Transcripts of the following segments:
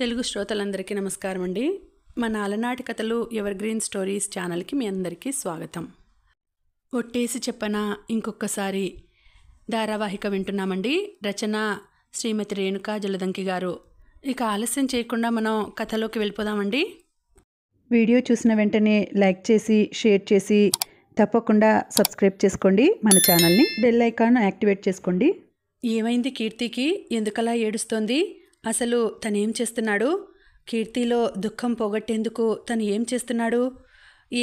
తెలుగు శ్రోతలందరికీ నమస్కారం అండి మన అలనాటి కథలు ఎవర్ గ్రీన్ స్టోరీస్ ఛానల్కి మీ అందరికీ స్వాగతం ఒట్టేసి చెప్పన ఇంకొకసారి ధారావాహిక వింటున్నామండి రచన శ్రీమతి రేణుకా జలదంకి గారు ఇక ఆలస్యం చేయకుండా మనం కథలోకి వెళ్ళిపోదామండి వీడియో చూసిన వెంటనే లైక్ చేసి షేర్ చేసి తప్పకుండా సబ్స్క్రైబ్ చేసుకోండి మన ఛానల్ని బెల్ ఐకాన్ యాక్టివేట్ చేసుకోండి ఏమైంది కీర్తికి ఎందుకలా ఏడుస్తోంది అసలు తనేం చేస్తున్నాడు కీర్తిలో దుఃఖం పోగొట్టేందుకు తను ఏం చేస్తున్నాడు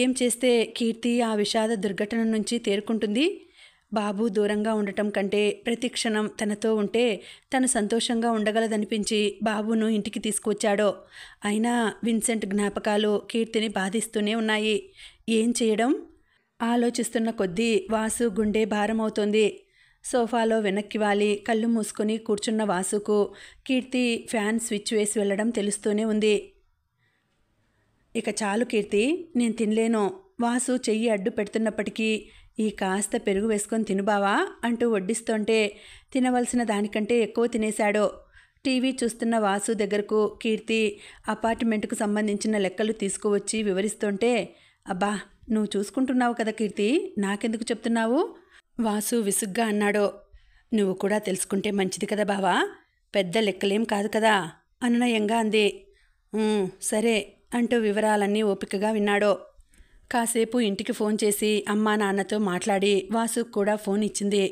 ఏం చేస్తే కీర్తి ఆ విషాద దుర్ఘటన నుంచి తేరుకుంటుంది బాబు దూరంగా ఉండటం కంటే ప్రతి క్షణం తనతో ఉంటే తను సంతోషంగా ఉండగలదనిపించి బాబును ఇంటికి తీసుకువచ్చాడో అయినా విన్సెంట్ జ్ఞాపకాలు కీర్తిని బాధిస్తూనే ఉన్నాయి ఏం చేయడం ఆలోచిస్తున్న కొద్దీ వాసు గుండె భారమవుతోంది సోఫాలో వెనక్కి వాలి కళ్ళు మూసుకుని కూర్చున్న వాసుకు కీర్తి ఫ్యాన్ స్విచ్ వేసి వెళ్ళడం తెలుస్తూనే ఉంది ఇక చాలు కీర్తి నేను తినలేను వాసు చెయ్యి అడ్డు పెడుతున్నప్పటికీ ఈ కాస్త పెరుగు వేసుకొని తినుబావా అంటూ వడ్డిస్తుంటే తినవలసిన దానికంటే ఎక్కువ తినేశాడు టీవీ చూస్తున్న వాసు దగ్గరకు కీర్తి అపార్ట్మెంట్కు సంబంధించిన లెక్కలు తీసుకువచ్చి వివరిస్తుంటే అబ్బా నువ్వు చూసుకుంటున్నావు కదా కీర్తి నాకెందుకు చెప్తున్నావు వాసు విసుగ్గా అన్నాడు నువ్వు కూడా తెలుసుకుంటే మంచిది కదా బావా పెద్ద లెక్కలేం కాదు కదా అనునయంగా అంది సరే అంటూ వివరాలన్నీ ఓపికగా విన్నాడు కాసేపు ఇంటికి ఫోన్ చేసి అమ్మా నాన్నతో మాట్లాడి వాసు కూడా ఫోన్ ఇచ్చింది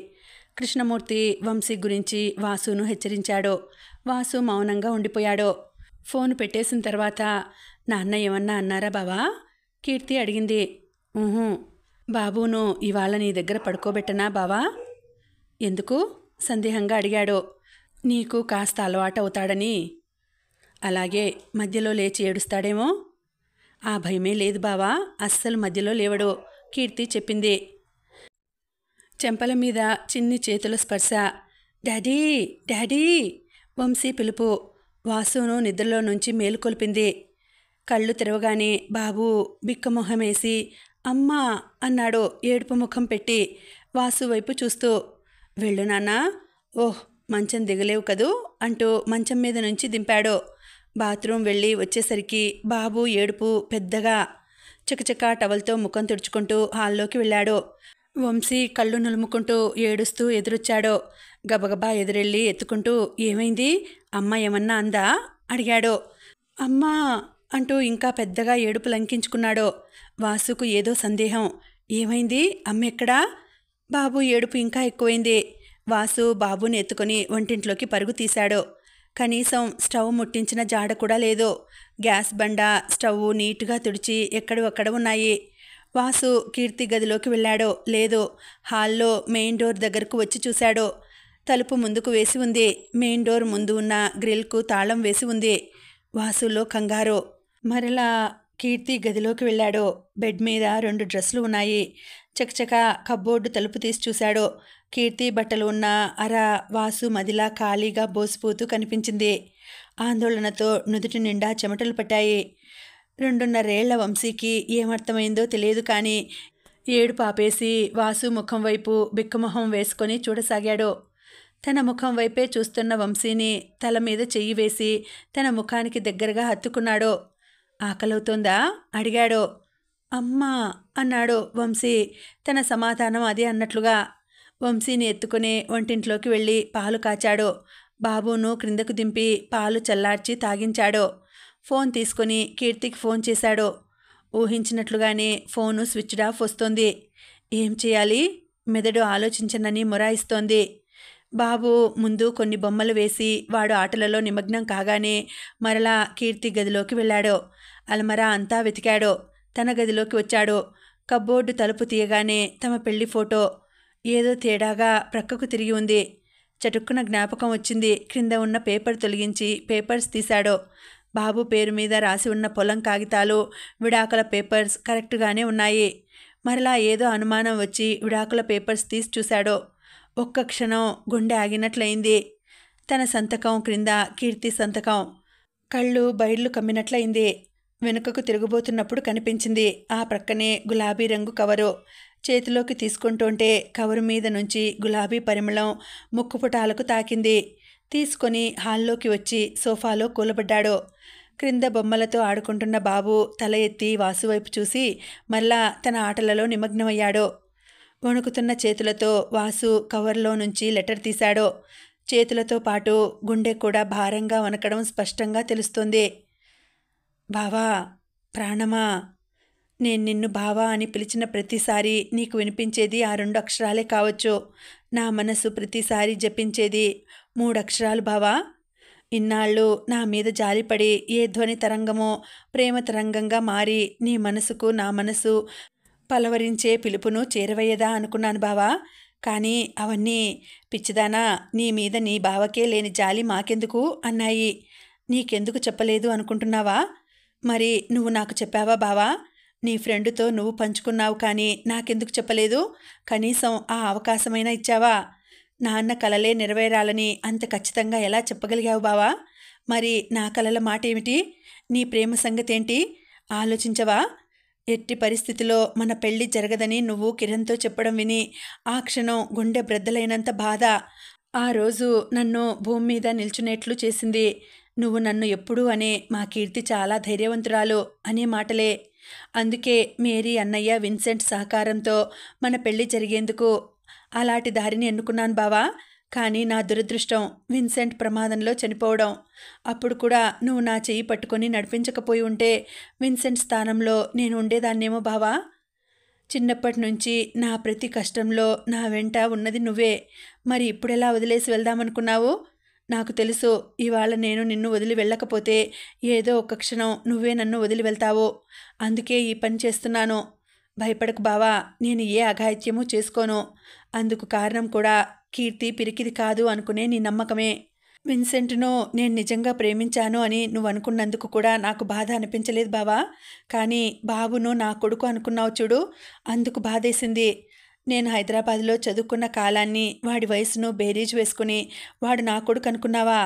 కృష్ణమూర్తి వంశీ గురించి వాసును హెచ్చరించాడు వాసు మౌనంగా ఉండిపోయాడు ఫోన్ పెట్టేసిన తర్వాత నాన్న ఏమన్నా అన్నారా బావా కీర్తి అడిగింది బాబును ఇవాళ నీ దగ్గర పడుకోబెట్టనా బావా ఎందుకు సందేహంగా అడిగాడు నీకు కాస్త అలవాటవుతాడని అలాగే మధ్యలో లేచి ఏడుస్తాడేమో ఆ భయమే లేదు బావా అస్సలు మధ్యలో లేవడు కీర్తి చెప్పింది చెంపల మీద చిన్ని చేతుల స్పర్శ డాడీ డాడీ వంశీ పిలుపు వాసును నిద్రలో నుంచి మేలుకొల్పింది కళ్ళు తెరవగానే బాబు బిక్కమొహమేసి అమ్మా అన్నాడు ఏడుపు ముఖం పెట్టి వాసు వైపు చూస్తూ వెళ్ళు నాన్నా ఓహ్ మంచం దిగలేవు కదూ అంటూ మంచం మీద నుంచి దింపాడు బాత్రూమ్ వెళ్ళి వచ్చేసరికి బాబు ఏడుపు పెద్దగా చకచకా టవల్తో ముఖం తుడుచుకుంటూ హాల్లోకి వెళ్ళాడు వంశీ కళ్ళు నులుముకుంటూ ఏడుస్తూ ఎదురొచ్చాడు గబగబా ఎదురెళ్ళి ఎత్తుకుంటూ ఏమైంది అమ్మ ఏమన్నా అందా అడిగాడు అమ్మా అంటూ ఇంకా పెద్దగా ఏడుపు లంకించుకున్నాడు వాసుకు ఏదో సందేహం ఏమైంది అమ్మెక్కడా బాబు ఏడుపు ఇంకా ఎక్కువైంది వాసు బాబుని ఎత్తుకొని వంటింట్లోకి పరుగు తీశాడు కనీసం స్టవ్ ముట్టించిన జాడ కూడా లేదు గ్యాస్ బండ స్టవ్ నీట్గా తుడిచి ఎక్కడొక్కడ ఉన్నాయి వాసు కీర్తి గదిలోకి వెళ్ళాడు లేదు హాల్లో మెయిన్ డోర్ దగ్గరకు వచ్చి చూశాడు తలుపు ముందుకు వేసి ఉంది మెయిన్ డోర్ ముందు ఉన్న గ్రిల్కు తాళం వేసి ఉంది వాసులో కంగారు మరలా కీర్తి గదిలోకి వెళ్ళాడో బెడ్ మీద రెండు డ్రెస్సులు ఉన్నాయి చకచక కబ్బోర్డు తలుపు తీసి చూశాడో కీర్తి బట్టలు ఉన్న అర వాసు మదిలా ఖాళీగా బోసిపోతూ కనిపించింది ఆందోళనతో నుదుటి నిండా చెమటలు పట్టాయి రెండున్నరేళ్ల వంశీకి ఏమర్థమైందో తెలియదు కానీ ఏడు పాపేసి వాసు ముఖం వైపు బిక్కమొహం వేసుకొని చూడసాగాడు తన ముఖం వైపే చూస్తున్న వంశీని తల మీద చెయ్యి వేసి తన ముఖానికి దగ్గరగా హత్తుకున్నాడు ఆకలవుతోందా అడిగాడో అమ్మా అన్నాడు వంశీ తన సమాధానం అదే అన్నట్లుగా వంశీని ఎత్తుకుని వంటింట్లోకి వెళ్ళి పాలు కాచాడు బాబును క్రిందకు దింపి పాలు చల్లార్చి తాగించాడు ఫోన్ తీసుకుని కీర్తికి ఫోన్ చేశాడు ఊహించినట్లుగానే ఫోను స్విచ్డ్ ఆఫ్ వస్తుంది ఏం చేయాలి మెదడు ఆలోచించనని మొరాయిస్తోంది బాబు ముందు కొన్ని బొమ్మలు వేసి వాడు ఆటలలో నిమగ్నం కాగానే మరలా కీర్తి గదిలోకి వెళ్ళాడు అలమరా అంతా వెతికాడో తన గదిలోకి వచ్చాడో కబ్బోర్డు తలుపు తీయగానే తమ పెళ్లి ఫోటో ఏదో తేడాగా ప్రక్కకు తిరిగి ఉంది చటుక్కున జ్ఞాపకం వచ్చింది క్రింద ఉన్న పేపర్ తొలగించి పేపర్స్ తీశాడో బాబు పేరు మీద రాసి ఉన్న పొలం కాగితాలు విడాకుల పేపర్స్ కరెక్ట్గానే ఉన్నాయి మరలా ఏదో అనుమానం వచ్చి విడాకుల పేపర్స్ తీసి చూశాడో ఒక్క క్షణం గుండె ఆగినట్లయింది తన సంతకం క్రింద కీర్తి సంతకం కళ్ళు బయళ్ళు కమ్మినట్లయింది వెనుకకు తిరగబోతున్నప్పుడు కనిపించింది ఆ ప్రక్కనే గులాబీ రంగు కవరు చేతిలోకి తీసుకుంటుంటే కవరు మీద నుంచి గులాబీ పరిమళం ముక్కుపుటాలకు తాకింది తీసుకొని హాల్లోకి వచ్చి సోఫాలో కూలబడ్డాడు క్రింద బొమ్మలతో ఆడుకుంటున్న బాబు తల ఎత్తి వాసువైపు చూసి మళ్ళా తన ఆటలలో నిమగ్నమయ్యాడు వణుకుతున్న చేతులతో వాసు కవర్లో నుంచి లెటర్ తీశాడు చేతులతో పాటు గుండె కూడా భారంగా వణకడం స్పష్టంగా తెలుస్తుంది బావా ప్రాణమా నేను నిన్ను బావా అని పిలిచిన ప్రతిసారి నీకు వినిపించేది ఆ రెండు అక్షరాలే కావచ్చు నా మనసు ప్రతిసారి జపించేది మూడు అక్షరాలు బావా ఇన్నాళ్ళు నా మీద జారిపడి ఏ ధ్వని తరంగమో ప్రేమ తరంగంగా మారి నీ మనసుకు నా మనసు పలవరించే పిలుపును చేరవయ్యదా అనుకున్నాను బావా కానీ అవన్నీ పిచ్చిదానా నీ మీద నీ బావకే లేని జాలి మాకెందుకు అన్నాయి నీకెందుకు చెప్పలేదు అనుకుంటున్నావా మరి నువ్వు నాకు చెప్పావా బావా నీ ఫ్రెండ్తో నువ్వు పంచుకున్నావు కానీ నాకెందుకు చెప్పలేదు కనీసం ఆ అవకాశమైనా ఇచ్చావా నాన్న కలలే నెరవేరాలని అంత ఖచ్చితంగా ఎలా చెప్పగలిగావు బావా మరి నా కలల మాట ఏమిటి నీ ప్రేమ సంగతేంటి ఆలోచించవా ఎట్టి పరిస్థితిలో మన పెళ్లి జరగదని నువ్వు కిరణ్తో చెప్పడం విని ఆ క్షణం గుండె బ్రద్దలైనంత బాధ ఆ రోజు నన్ను భూమి మీద నిల్చునేట్లు చేసింది నువ్వు నన్ను ఎప్పుడూ అనే మా కీర్తి చాలా ధైర్యవంతురాలు అనే మాటలే అందుకే మేరీ అన్నయ్య విన్సెంట్ సహకారంతో మన పెళ్లి జరిగేందుకు అలాంటి దారిని ఎన్నుకున్నాను బావా కానీ నా దురదృష్టం విన్సెంట్ ప్రమాదంలో చనిపోవడం అప్పుడు కూడా నువ్వు నా చెయ్యి పట్టుకొని నడిపించకపోయి ఉంటే విన్సెంట్ స్థానంలో నేను ఉండేదాన్నేమో బావా చిన్నప్పటి నుంచి నా ప్రతి కష్టంలో నా వెంట ఉన్నది నువ్వే మరి ఇప్పుడెలా వదిలేసి వెళ్దామనుకున్నావు నాకు తెలుసు ఇవాళ నేను నిన్ను వదిలి వెళ్ళకపోతే ఏదో ఒక క్షణం నువ్వే నన్ను వదిలి వెళ్తావో అందుకే ఈ పని చేస్తున్నాను భయపడకు బావా నేను ఏ అఘాయిత్యము చేసుకోను అందుకు కారణం కూడా కీర్తి పిరికిది కాదు అనుకునే నీ నమ్మకమే విన్సెంట్ను నేను నిజంగా ప్రేమించాను అని నువ్వు అనుకున్నందుకు కూడా నాకు బాధ అనిపించలేదు బావా కానీ బాబును నా కొడుకు అనుకున్నావు చూడు అందుకు బాధేసింది నేను హైదరాబాద్లో చదువుకున్న కాలాన్ని వాడి వయసును బేరీజ్ వేసుకుని వాడు నా కొడుకు అనుకున్నావా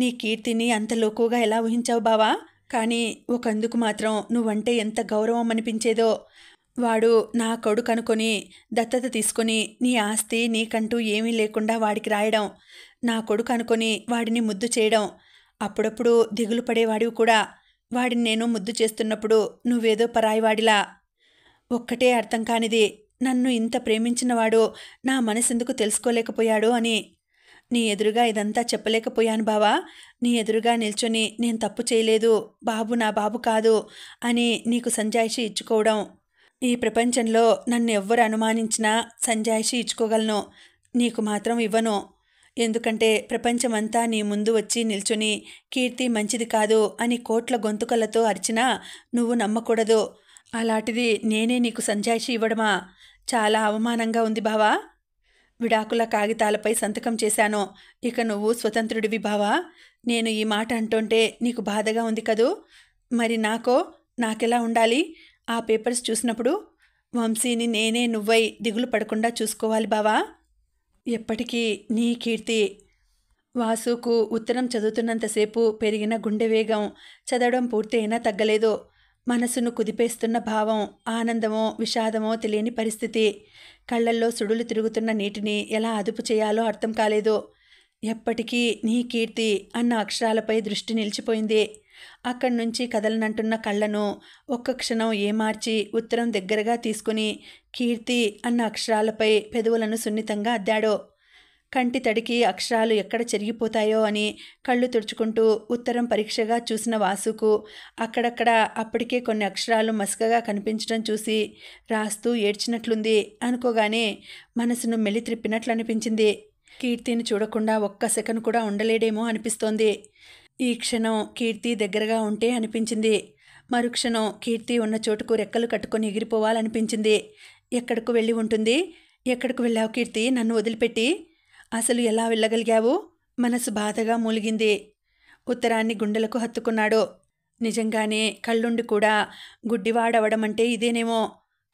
నీ కీర్తిని అంత లోకుగా ఎలా ఊహించావు బావా కానీ ఒకందుకు మాత్రం నువ్వంటే ఎంత గౌరవం అనిపించేదో వాడు నా కొడుకు అనుకుని దత్తత తీసుకొని నీ ఆస్తి నీకంటూ ఏమీ లేకుండా వాడికి రాయడం నా కొడుకు అనుకుని వాడిని ముద్దు చేయడం అప్పుడప్పుడు దిగులు పడేవాడివి కూడా వాడిని నేను ముద్దు చేస్తున్నప్పుడు నువ్వేదో పరాయివాడిలా ఒక్కటే అర్థం కానిది నన్ను ఇంత ప్రేమించినవాడో నా మనసెందుకు తెలుసుకోలేకపోయాడో అని నీ ఎదురుగా ఇదంతా చెప్పలేకపోయాను బావా నీ ఎదురుగా నిల్చొని నేను తప్పు చేయలేదు బాబు నా బాబు కాదు అని నీకు సంజాయిషి ఇచ్చుకోవడం ఈ ప్రపంచంలో నన్ను ఎవ్వరు అనుమానించినా సంజాయిషి ఇచ్చుకోగలను నీకు మాత్రం ఇవ్వను ఎందుకంటే ప్రపంచమంతా నీ ముందు వచ్చి నిల్చుని కీర్తి మంచిది కాదు అని కోట్ల గొంతుకలతో అరిచినా నువ్వు నమ్మకూడదు అలాంటిది నేనే నీకు సంజాయిషి ఇవ్వడమా చాలా అవమానంగా ఉంది బావా విడాకుల కాగితాలపై సంతకం చేశాను ఇక నువ్వు స్వతంత్రుడివి బావా నేను ఈ మాట అంటుంటే నీకు బాధగా ఉంది కదూ మరి నాకో నాకెలా ఉండాలి ఆ పేపర్స్ చూసినప్పుడు వంశీని నేనే నువ్వై దిగులు పడకుండా చూసుకోవాలి బావా ఎప్పటికీ నీ కీర్తి వాసుకు ఉత్తరం చదువుతున్నంతసేపు పెరిగిన గుండె వేగం చదవడం పూర్తయినా తగ్గలేదు మనసును కుదిపేస్తున్న భావం ఆనందమో విషాదమో తెలియని పరిస్థితి కళ్ళల్లో సుడులు తిరుగుతున్న నీటిని ఎలా అదుపు చేయాలో అర్థం కాలేదు ఎప్పటికీ నీ కీర్తి అన్న అక్షరాలపై దృష్టి నిలిచిపోయింది అక్కడి నుంచి కదలనంటున్న కళ్ళను ఒక్క క్షణం ఏమార్చి ఉత్తరం దగ్గరగా తీసుకుని కీర్తి అన్న అక్షరాలపై పెదవులను సున్నితంగా అద్దాడు కంటి తడికి అక్షరాలు ఎక్కడ చెరిగిపోతాయో అని కళ్ళు తుడుచుకుంటూ ఉత్తరం పరీక్షగా చూసిన వాసుకు అక్కడక్కడ అప్పటికే కొన్ని అక్షరాలు మసకగా కనిపించడం చూసి రాస్తూ ఏడ్చినట్లుంది అనుకోగానే మనసును మెలి త్రిప్పినట్లు అనిపించింది కీర్తిని చూడకుండా ఒక్క సెకండ్ కూడా ఉండలేడేమో అనిపిస్తోంది ఈ క్షణం కీర్తి దగ్గరగా ఉంటే అనిపించింది మరుక్షణం కీర్తి ఉన్న చోటుకు రెక్కలు కట్టుకొని ఎగిరిపోవాలనిపించింది ఎక్కడకు వెళ్ళి ఉంటుంది ఎక్కడికి వెళ్ళావు కీర్తి నన్ను వదిలిపెట్టి అసలు ఎలా వెళ్ళగలిగావు మనసు బాధగా మూలిగింది ఉత్తరాన్ని గుండెలకు హత్తుకున్నాడు నిజంగానే కళ్ళుండి కూడా గుడ్డివాడవడమంటే ఇదేనేమో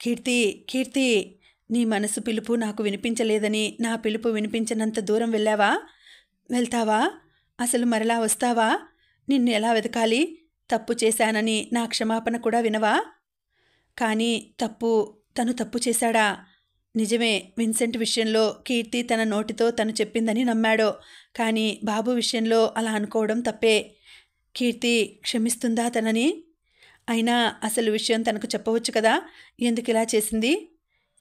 కీర్తి కీర్తి నీ మనసు పిలుపు నాకు వినిపించలేదని నా పిలుపు వినిపించినంత దూరం వెళ్ళావా వెళ్తావా అసలు మరలా వస్తావా నిన్ను ఎలా వెతకాలి తప్పు చేశానని నా క్షమాపణ కూడా వినవా కానీ తప్పు తను తప్పు చేశాడా నిజమే విన్సెంట్ విషయంలో కీర్తి తన నోటితో తను చెప్పిందని నమ్మాడు కానీ బాబు విషయంలో అలా అనుకోవడం తప్పే కీర్తి క్షమిస్తుందా తనని అయినా అసలు విషయం తనకు చెప్పవచ్చు కదా ఎందుకు ఇలా చేసింది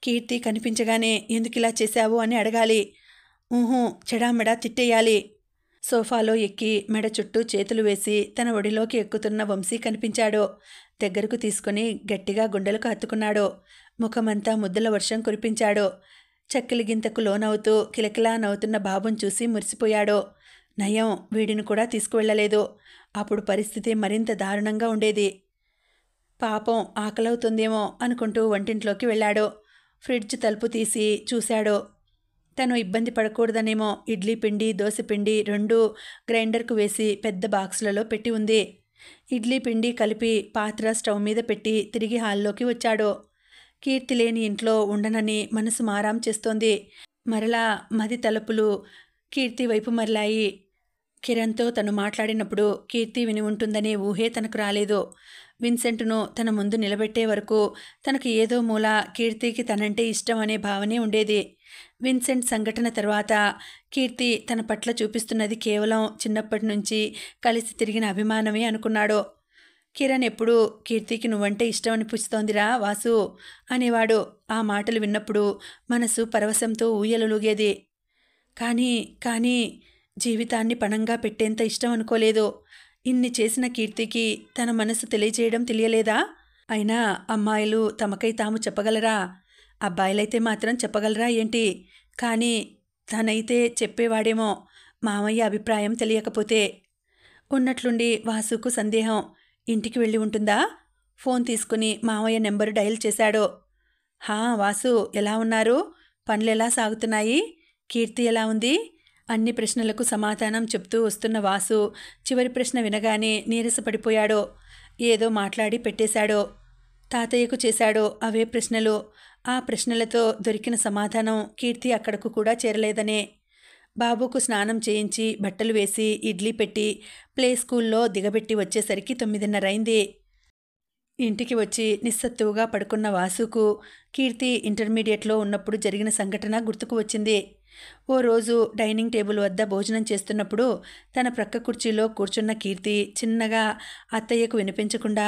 కీర్తి కనిపించగానే ఎందుకు ఇలా చేశావు అని అడగాలి ఊహూ చెడామెడా తిట్టేయాలి సోఫాలో ఎక్కి మెడ చుట్టూ చేతులు వేసి తన ఒడిలోకి ఎక్కుతున్న వంశీ కనిపించాడో దగ్గరకు తీసుకుని గట్టిగా గుండెలకు హత్తుకున్నాడో ముఖమంతా ముద్దల వర్షం కురిపించాడో చక్కెలి గింతకు లోనవుతూ కిలకిలా నవ్వుతున్న బాబును చూసి మురిసిపోయాడో నయం వీడిని కూడా తీసుకువెళ్ళలేదు అప్పుడు పరిస్థితి మరింత దారుణంగా ఉండేది పాపం ఆకలవుతుందేమో అనుకుంటూ వంటింట్లోకి వెళ్ళాడు ఫ్రిడ్జ్ తలుపు తీసి చూశాడు తను ఇబ్బంది పడకూడదనేమో ఇడ్లీ పిండి దోశ పిండి రెండు గ్రైండర్కు వేసి పెద్ద బాక్సులలో పెట్టి ఉంది ఇడ్లీ పిండి కలిపి పాత్ర స్టవ్ మీద పెట్టి తిరిగి హాల్లోకి వచ్చాడు కీర్తి లేని ఇంట్లో ఉండనని మనసు మారాం చేస్తోంది మరలా మది తలుపులు కీర్తి వైపు మరలాయి కిరణ్తో తను మాట్లాడినప్పుడు కీర్తి విని ఉంటుందనే ఊహే తనకు రాలేదు విన్సెంట్ను తన ముందు నిలబెట్టే వరకు తనకు ఏదో మూల కీర్తికి తనంటే ఇష్టం అనే భావనే ఉండేది విన్సెంట్ సంఘటన తర్వాత కీర్తి తన పట్ల చూపిస్తున్నది కేవలం చిన్నప్పటి నుంచి కలిసి తిరిగిన అభిమానమే అనుకున్నాడు కిరణ్ ఎప్పుడూ కీర్తికి నువ్వంటే ఇష్టం అనిపిస్తోందిరా వాసు అనేవాడు ఆ మాటలు విన్నప్పుడు మనసు పరవశంతో ఊయలలుగేది కానీ కానీ జీవితాన్ని పణంగా పెట్టేంత ఇష్టం అనుకోలేదు ఇన్ని చేసిన కీర్తికి తన మనసు తెలియజేయడం తెలియలేదా అయినా అమ్మాయిలు తమకై తాము చెప్పగలరా అబ్బాయిలైతే మాత్రం చెప్పగలరా ఏంటి కానీ తనైతే చెప్పేవాడేమో మామయ్య అభిప్రాయం తెలియకపోతే ఉన్నట్లుండి వాసుకు సందేహం ఇంటికి వెళ్ళి ఉంటుందా ఫోన్ తీసుకుని మావయ్య నెంబరు డయల్ చేశాడు హా వాసు ఎలా ఉన్నారు పనులు ఎలా సాగుతున్నాయి కీర్తి ఎలా ఉంది అన్ని ప్రశ్నలకు సమాధానం చెప్తూ వస్తున్న వాసు చివరి ప్రశ్న వినగానే నీరసపడిపోయాడు ఏదో మాట్లాడి పెట్టేశాడో తాతయ్యకు చేశాడో అవే ప్రశ్నలు ఆ ప్రశ్నలతో దొరికిన సమాధానం కీర్తి అక్కడకు కూడా చేరలేదనే బాబుకు స్నానం చేయించి బట్టలు వేసి ఇడ్లీ పెట్టి ప్లే స్కూల్లో దిగబెట్టి వచ్చేసరికి తొమ్మిదిన్నరైంది ఇంటికి వచ్చి నిస్సత్తువుగా పడుకున్న వాసుకు కీర్తి ఇంటర్మీడియట్లో ఉన్నప్పుడు జరిగిన సంఘటన గుర్తుకు వచ్చింది ఓ రోజు డైనింగ్ టేబుల్ వద్ద భోజనం చేస్తున్నప్పుడు తన ప్రక్క కుర్చీలో కూర్చున్న కీర్తి చిన్నగా అత్తయ్యకు వినిపించకుండా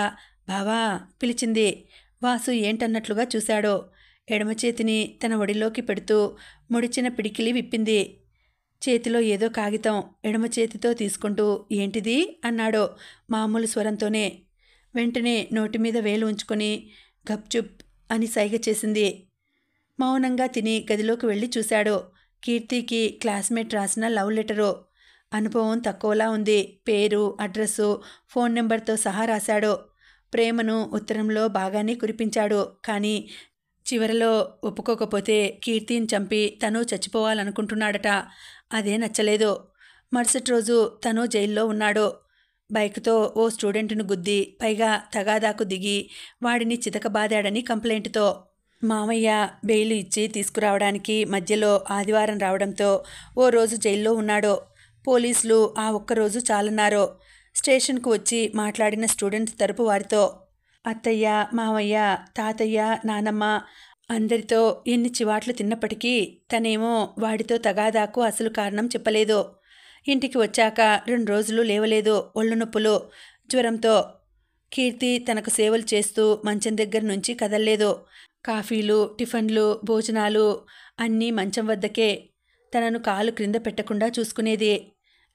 బావా పిలిచింది వాసు ఏంటన్నట్లుగా చూశాడో ఎడమ చేతిని తన ఒడిలోకి పెడుతూ ముడిచిన పిడికిలి విప్పింది చేతిలో ఏదో కాగితం ఎడమ చేతితో తీసుకుంటూ ఏంటిది అన్నాడో మామూలు స్వరంతోనే వెంటనే నోటి మీద వేలు ఉంచుకొని గప్చుప్ అని సైగ చేసింది మౌనంగా తిని గదిలోకి వెళ్ళి చూశాడు కీర్తికి క్లాస్మేట్ రాసిన లవ్ లెటరు అనుభవం తక్కువలా ఉంది పేరు అడ్రస్సు ఫోన్ నెంబర్తో సహా రాశాడు ప్రేమను ఉత్తరంలో బాగానే కురిపించాడు కానీ చివరిలో ఒప్పుకోకపోతే కీర్తిని చంపి తను చచ్చిపోవాలనుకుంటున్నాడట అదే నచ్చలేదు మరుసటి రోజు తను జైల్లో ఉన్నాడు బైక్తో ఓ స్టూడెంట్ను గుద్ది పైగా తగాదాకు దిగి వాడిని చితకబాదాడని కంప్లైంట్తో మామయ్య బెయిల్ ఇచ్చి తీసుకురావడానికి మధ్యలో ఆదివారం రావడంతో ఓ రోజు జైల్లో ఉన్నాడు పోలీసులు ఆ ఒక్కరోజు చాలన్నారు స్టేషన్కు వచ్చి మాట్లాడిన స్టూడెంట్స్ తరపు వారితో అత్తయ్య మామయ్య తాతయ్య నానమ్మ అందరితో ఎన్ని చివాట్లు తిన్నప్పటికీ తనేమో వాడితో తగాదాకు అసలు కారణం చెప్పలేదు ఇంటికి వచ్చాక రెండు రోజులు లేవలేదు ఒళ్ళు నొప్పులు జ్వరంతో కీర్తి తనకు సేవలు చేస్తూ మంచం దగ్గర నుంచి కదలలేదు కాఫీలు టిఫన్లు భోజనాలు అన్నీ మంచం వద్దకే తనను కాలు క్రింద పెట్టకుండా చూసుకునేది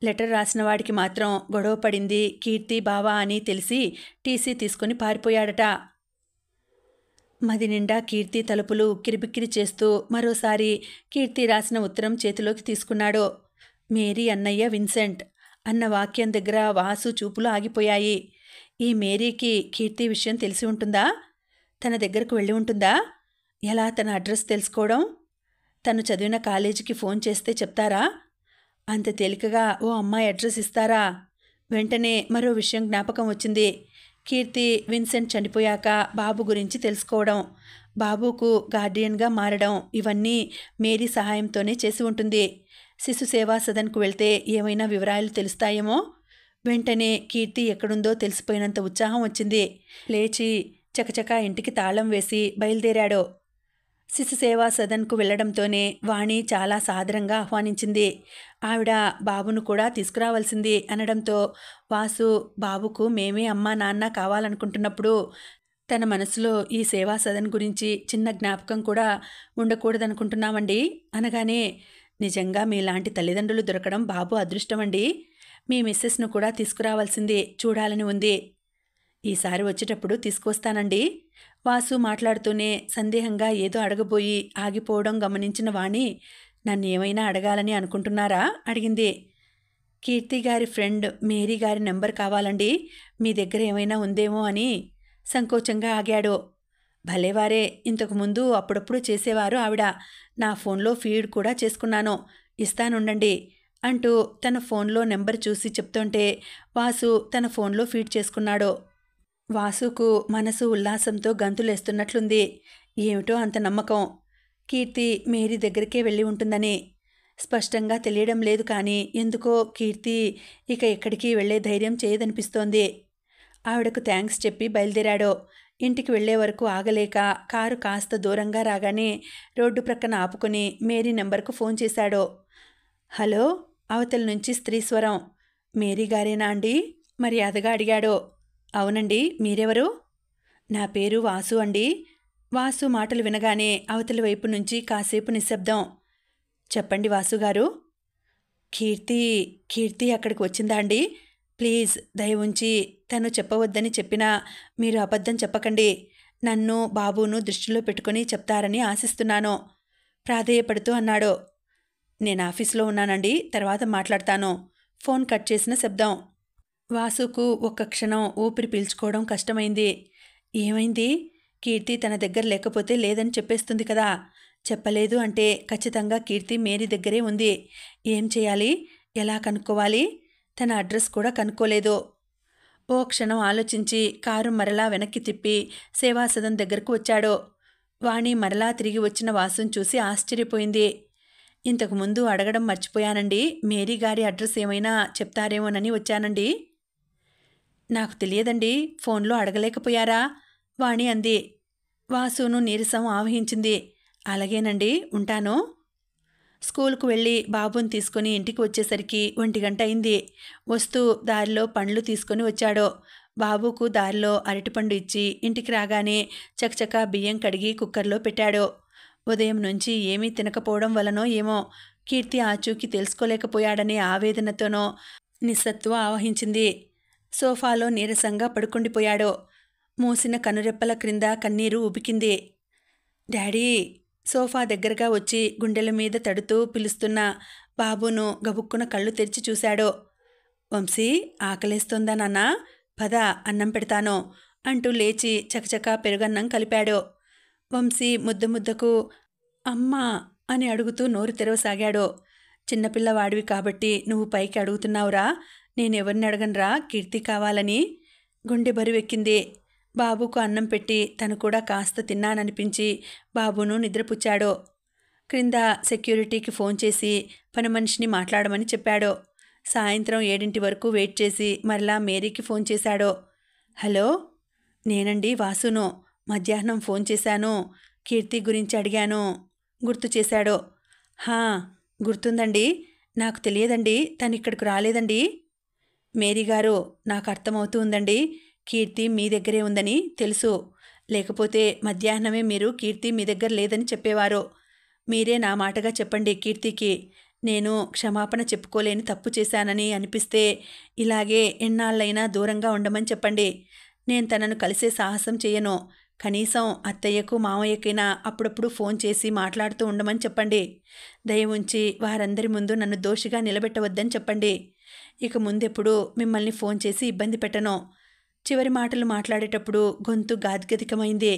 లెటర్ రాసిన వాడికి మాత్రం గొడవ పడింది కీర్తి బావా అని తెలిసి టీసీ తీసుకుని పారిపోయాడట మది నిండా కీర్తి తలుపులు ఉక్కిరిబిక్కిరి చేస్తూ మరోసారి కీర్తి రాసిన ఉత్తరం చేతిలోకి తీసుకున్నాడు మేరీ అన్నయ్య విన్సెంట్ అన్న వాక్యం దగ్గర వాసు చూపులు ఆగిపోయాయి ఈ మేరీకి కీర్తి విషయం తెలిసి ఉంటుందా తన దగ్గరకు వెళ్ళి ఉంటుందా ఎలా తన అడ్రస్ తెలుసుకోవడం తను చదివిన కాలేజీకి ఫోన్ చేస్తే చెప్తారా అంత తేలికగా ఓ అమ్మాయి అడ్రస్ ఇస్తారా వెంటనే మరో విషయం జ్ఞాపకం వచ్చింది కీర్తి విన్సెంట్ చనిపోయాక బాబు గురించి తెలుసుకోవడం బాబుకు గార్డియన్గా మారడం ఇవన్నీ మేరీ సహాయంతోనే చేసి ఉంటుంది శిశు సేవా సదన్కు వెళ్తే ఏమైనా వివరాలు తెలుస్తాయేమో వెంటనే కీర్తి ఎక్కడుందో తెలిసిపోయినంత ఉత్సాహం వచ్చింది లేచి చకచకా ఇంటికి తాళం వేసి బయలుదేరాడు శిశు సేవా సదన్కు వెళ్లడంతోనే వాణి చాలా సాదరంగా ఆహ్వానించింది ఆవిడ బాబును కూడా తీసుకురావాల్సింది అనడంతో వాసు బాబుకు మేమే అమ్మా నాన్న కావాలనుకుంటున్నప్పుడు తన మనసులో ఈ సేవా సదన్ గురించి చిన్న జ్ఞాపకం కూడా ఉండకూడదనుకుంటున్నామండి అనగానే నిజంగా మీలాంటి తల్లిదండ్రులు దొరకడం బాబు అదృష్టమండి మీ మిస్సెస్ను కూడా తీసుకురావాల్సిందే చూడాలని ఉంది ఈసారి వచ్చేటప్పుడు తీసుకొస్తానండి వాసు మాట్లాడుతూనే సందేహంగా ఏదో అడగబోయి ఆగిపోవడం గమనించిన వాణి నన్ను ఏమైనా అడగాలని అనుకుంటున్నారా అడిగింది కీర్తి గారి ఫ్రెండ్ మేరీ గారి నెంబర్ కావాలండి మీ దగ్గర ఏమైనా ఉందేమో అని సంకోచంగా ఆగాడు భలేవారే ఇంతకుముందు అప్పుడప్పుడు చేసేవారు ఆవిడ నా ఫోన్లో ఫీడ్ కూడా చేసుకున్నాను ఇస్తానుండండి అంటూ తన ఫోన్లో నెంబర్ చూసి చెప్తుంటే వాసు తన ఫోన్లో ఫీడ్ చేసుకున్నాడు వాసుకు మనసు ఉల్లాసంతో గంతులేస్తున్నట్లుంది ఏమిటో అంత నమ్మకం కీర్తి మేరీ దగ్గరికే వెళ్ళి ఉంటుందని స్పష్టంగా తెలియడం లేదు కానీ ఎందుకో కీర్తి ఇక ఎక్కడికి వెళ్లే ధైర్యం చేయదనిపిస్తోంది ఆవిడకు థ్యాంక్స్ చెప్పి బయలుదేరాడు ఇంటికి వెళ్లే వరకు ఆగలేక కారు కాస్త దూరంగా రాగానే రోడ్డు ప్రక్కన ఆపుకుని మేరీ నెంబర్కు ఫోన్ చేశాడు హలో అవతల నుంచి స్త్రీ స్వరం మేరీ గారేనా అండి మర్యాదగా అడిగాడు అవునండి మీరెవరు నా పేరు వాసు అండి వాసు మాటలు వినగానే అవతలి వైపు నుంచి కాసేపు నిశ్శబ్దం చెప్పండి వాసుగారు కీర్తి కీర్తి అక్కడికి వచ్చిందా అండి ప్లీజ్ దయ ఉంచి తను చెప్పవద్దని చెప్పినా మీరు అబద్ధం చెప్పకండి నన్ను బాబును దృష్టిలో పెట్టుకుని చెప్తారని ఆశిస్తున్నాను ప్రాధేయపడుతూ అన్నాడు నేను ఆఫీస్లో ఉన్నానండి తర్వాత మాట్లాడతాను ఫోన్ కట్ చేసిన శబ్దం వాసుకు ఒక్క క్షణం ఊపిరి పీల్చుకోవడం కష్టమైంది ఏమైంది కీర్తి తన దగ్గర లేకపోతే లేదని చెప్పేస్తుంది కదా చెప్పలేదు అంటే ఖచ్చితంగా కీర్తి మేరీ దగ్గరే ఉంది ఏం చేయాలి ఎలా కనుక్కోవాలి తన అడ్రస్ కూడా కనుక్కోలేదు ఓ క్షణం ఆలోచించి కారు మరలా వెనక్కి తిప్పి సేవాసదన్ దగ్గరకు వచ్చాడు వాణి మరలా తిరిగి వచ్చిన వాసుని చూసి ఆశ్చర్యపోయింది ఇంతకుముందు అడగడం మర్చిపోయానండి మేరీ గారి అడ్రస్ ఏమైనా చెప్తారేమోనని వచ్చానండి నాకు తెలియదండి ఫోన్లో అడగలేకపోయారా వాణి అంది వాసును నీరసం ఆవహించింది అలాగేనండి ఉంటాను స్కూల్కు వెళ్ళి బాబుని తీసుకుని ఇంటికి వచ్చేసరికి ఒంటి గంట అయింది వస్తూ దారిలో పండ్లు తీసుకుని వచ్చాడు బాబుకు దారిలో అరటిపండు ఇచ్చి ఇంటికి రాగానే చకచక బియ్యం కడిగి కుక్కర్లో పెట్టాడు ఉదయం నుంచి ఏమీ తినకపోవడం వలనో ఏమో కీర్తి ఆచూకి తెలుసుకోలేకపోయాడనే ఆవేదనతోనో నిస్సత్వం ఆవహించింది సోఫాలో నీరసంగా పడుకుండిపోయాడో మూసిన కనురెప్పల క్రింద కన్నీరు ఉబికింది డాడీ సోఫా దగ్గరగా వచ్చి గుండెల మీద తడుతూ పిలుస్తున్న బాబును గబుక్కున కళ్ళు తెరిచి చూశాడో వంశీ ఆకలేస్తోందా నాన్న పద అన్నం పెడతాను అంటూ లేచి చకచకా పెరుగన్నం కలిపాడు వంశీ ముద్ద ముద్దకు అమ్మా అని అడుగుతూ నోరు తెరవసాగాడు చిన్నపిల్లవాడివి కాబట్టి నువ్వు పైకి అడుగుతున్నావురా నేనెవరిని అడగనరా కీర్తి కావాలని గుండె బరువెక్కింది బాబుకు అన్నం పెట్టి తను కూడా కాస్త తిన్నాననిపించి బాబును నిద్రపుచ్చాడు క్రింద సెక్యూరిటీకి ఫోన్ చేసి పని మనిషిని మాట్లాడమని చెప్పాడు సాయంత్రం ఏడింటి వరకు వెయిట్ చేసి మరలా మేరీకి ఫోన్ చేశాడో హలో నేనండి వాసును మధ్యాహ్నం ఫోన్ చేశాను కీర్తి గురించి అడిగాను గుర్తు చేశాడో హా గుర్తుందండి నాకు తెలియదండి తను ఇక్కడికి రాలేదండి మేరీగారు నాకు అర్థమవుతూ ఉందండి కీర్తి మీ దగ్గరే ఉందని తెలుసు లేకపోతే మధ్యాహ్నమే మీరు కీర్తి మీ దగ్గర లేదని చెప్పేవారు మీరే నా మాటగా చెప్పండి కీర్తికి నేను క్షమాపణ చెప్పుకోలేని తప్పు చేశానని అనిపిస్తే ఇలాగే ఎన్నాళ్ళైనా దూరంగా ఉండమని చెప్పండి నేను తనను కలిసే సాహసం చేయను కనీసం అత్తయ్యకు మామయ్యకైనా అప్పుడప్పుడు ఫోన్ చేసి మాట్లాడుతూ ఉండమని చెప్పండి దయ ఉంచి వారందరి ముందు నన్ను దోషిగా నిలబెట్టవద్దని చెప్పండి ఇక ముందెప్పుడు మిమ్మల్ని ఫోన్ చేసి ఇబ్బంది పెట్టను చివరి మాటలు మాట్లాడేటప్పుడు గొంతు గాద్గదికమైంది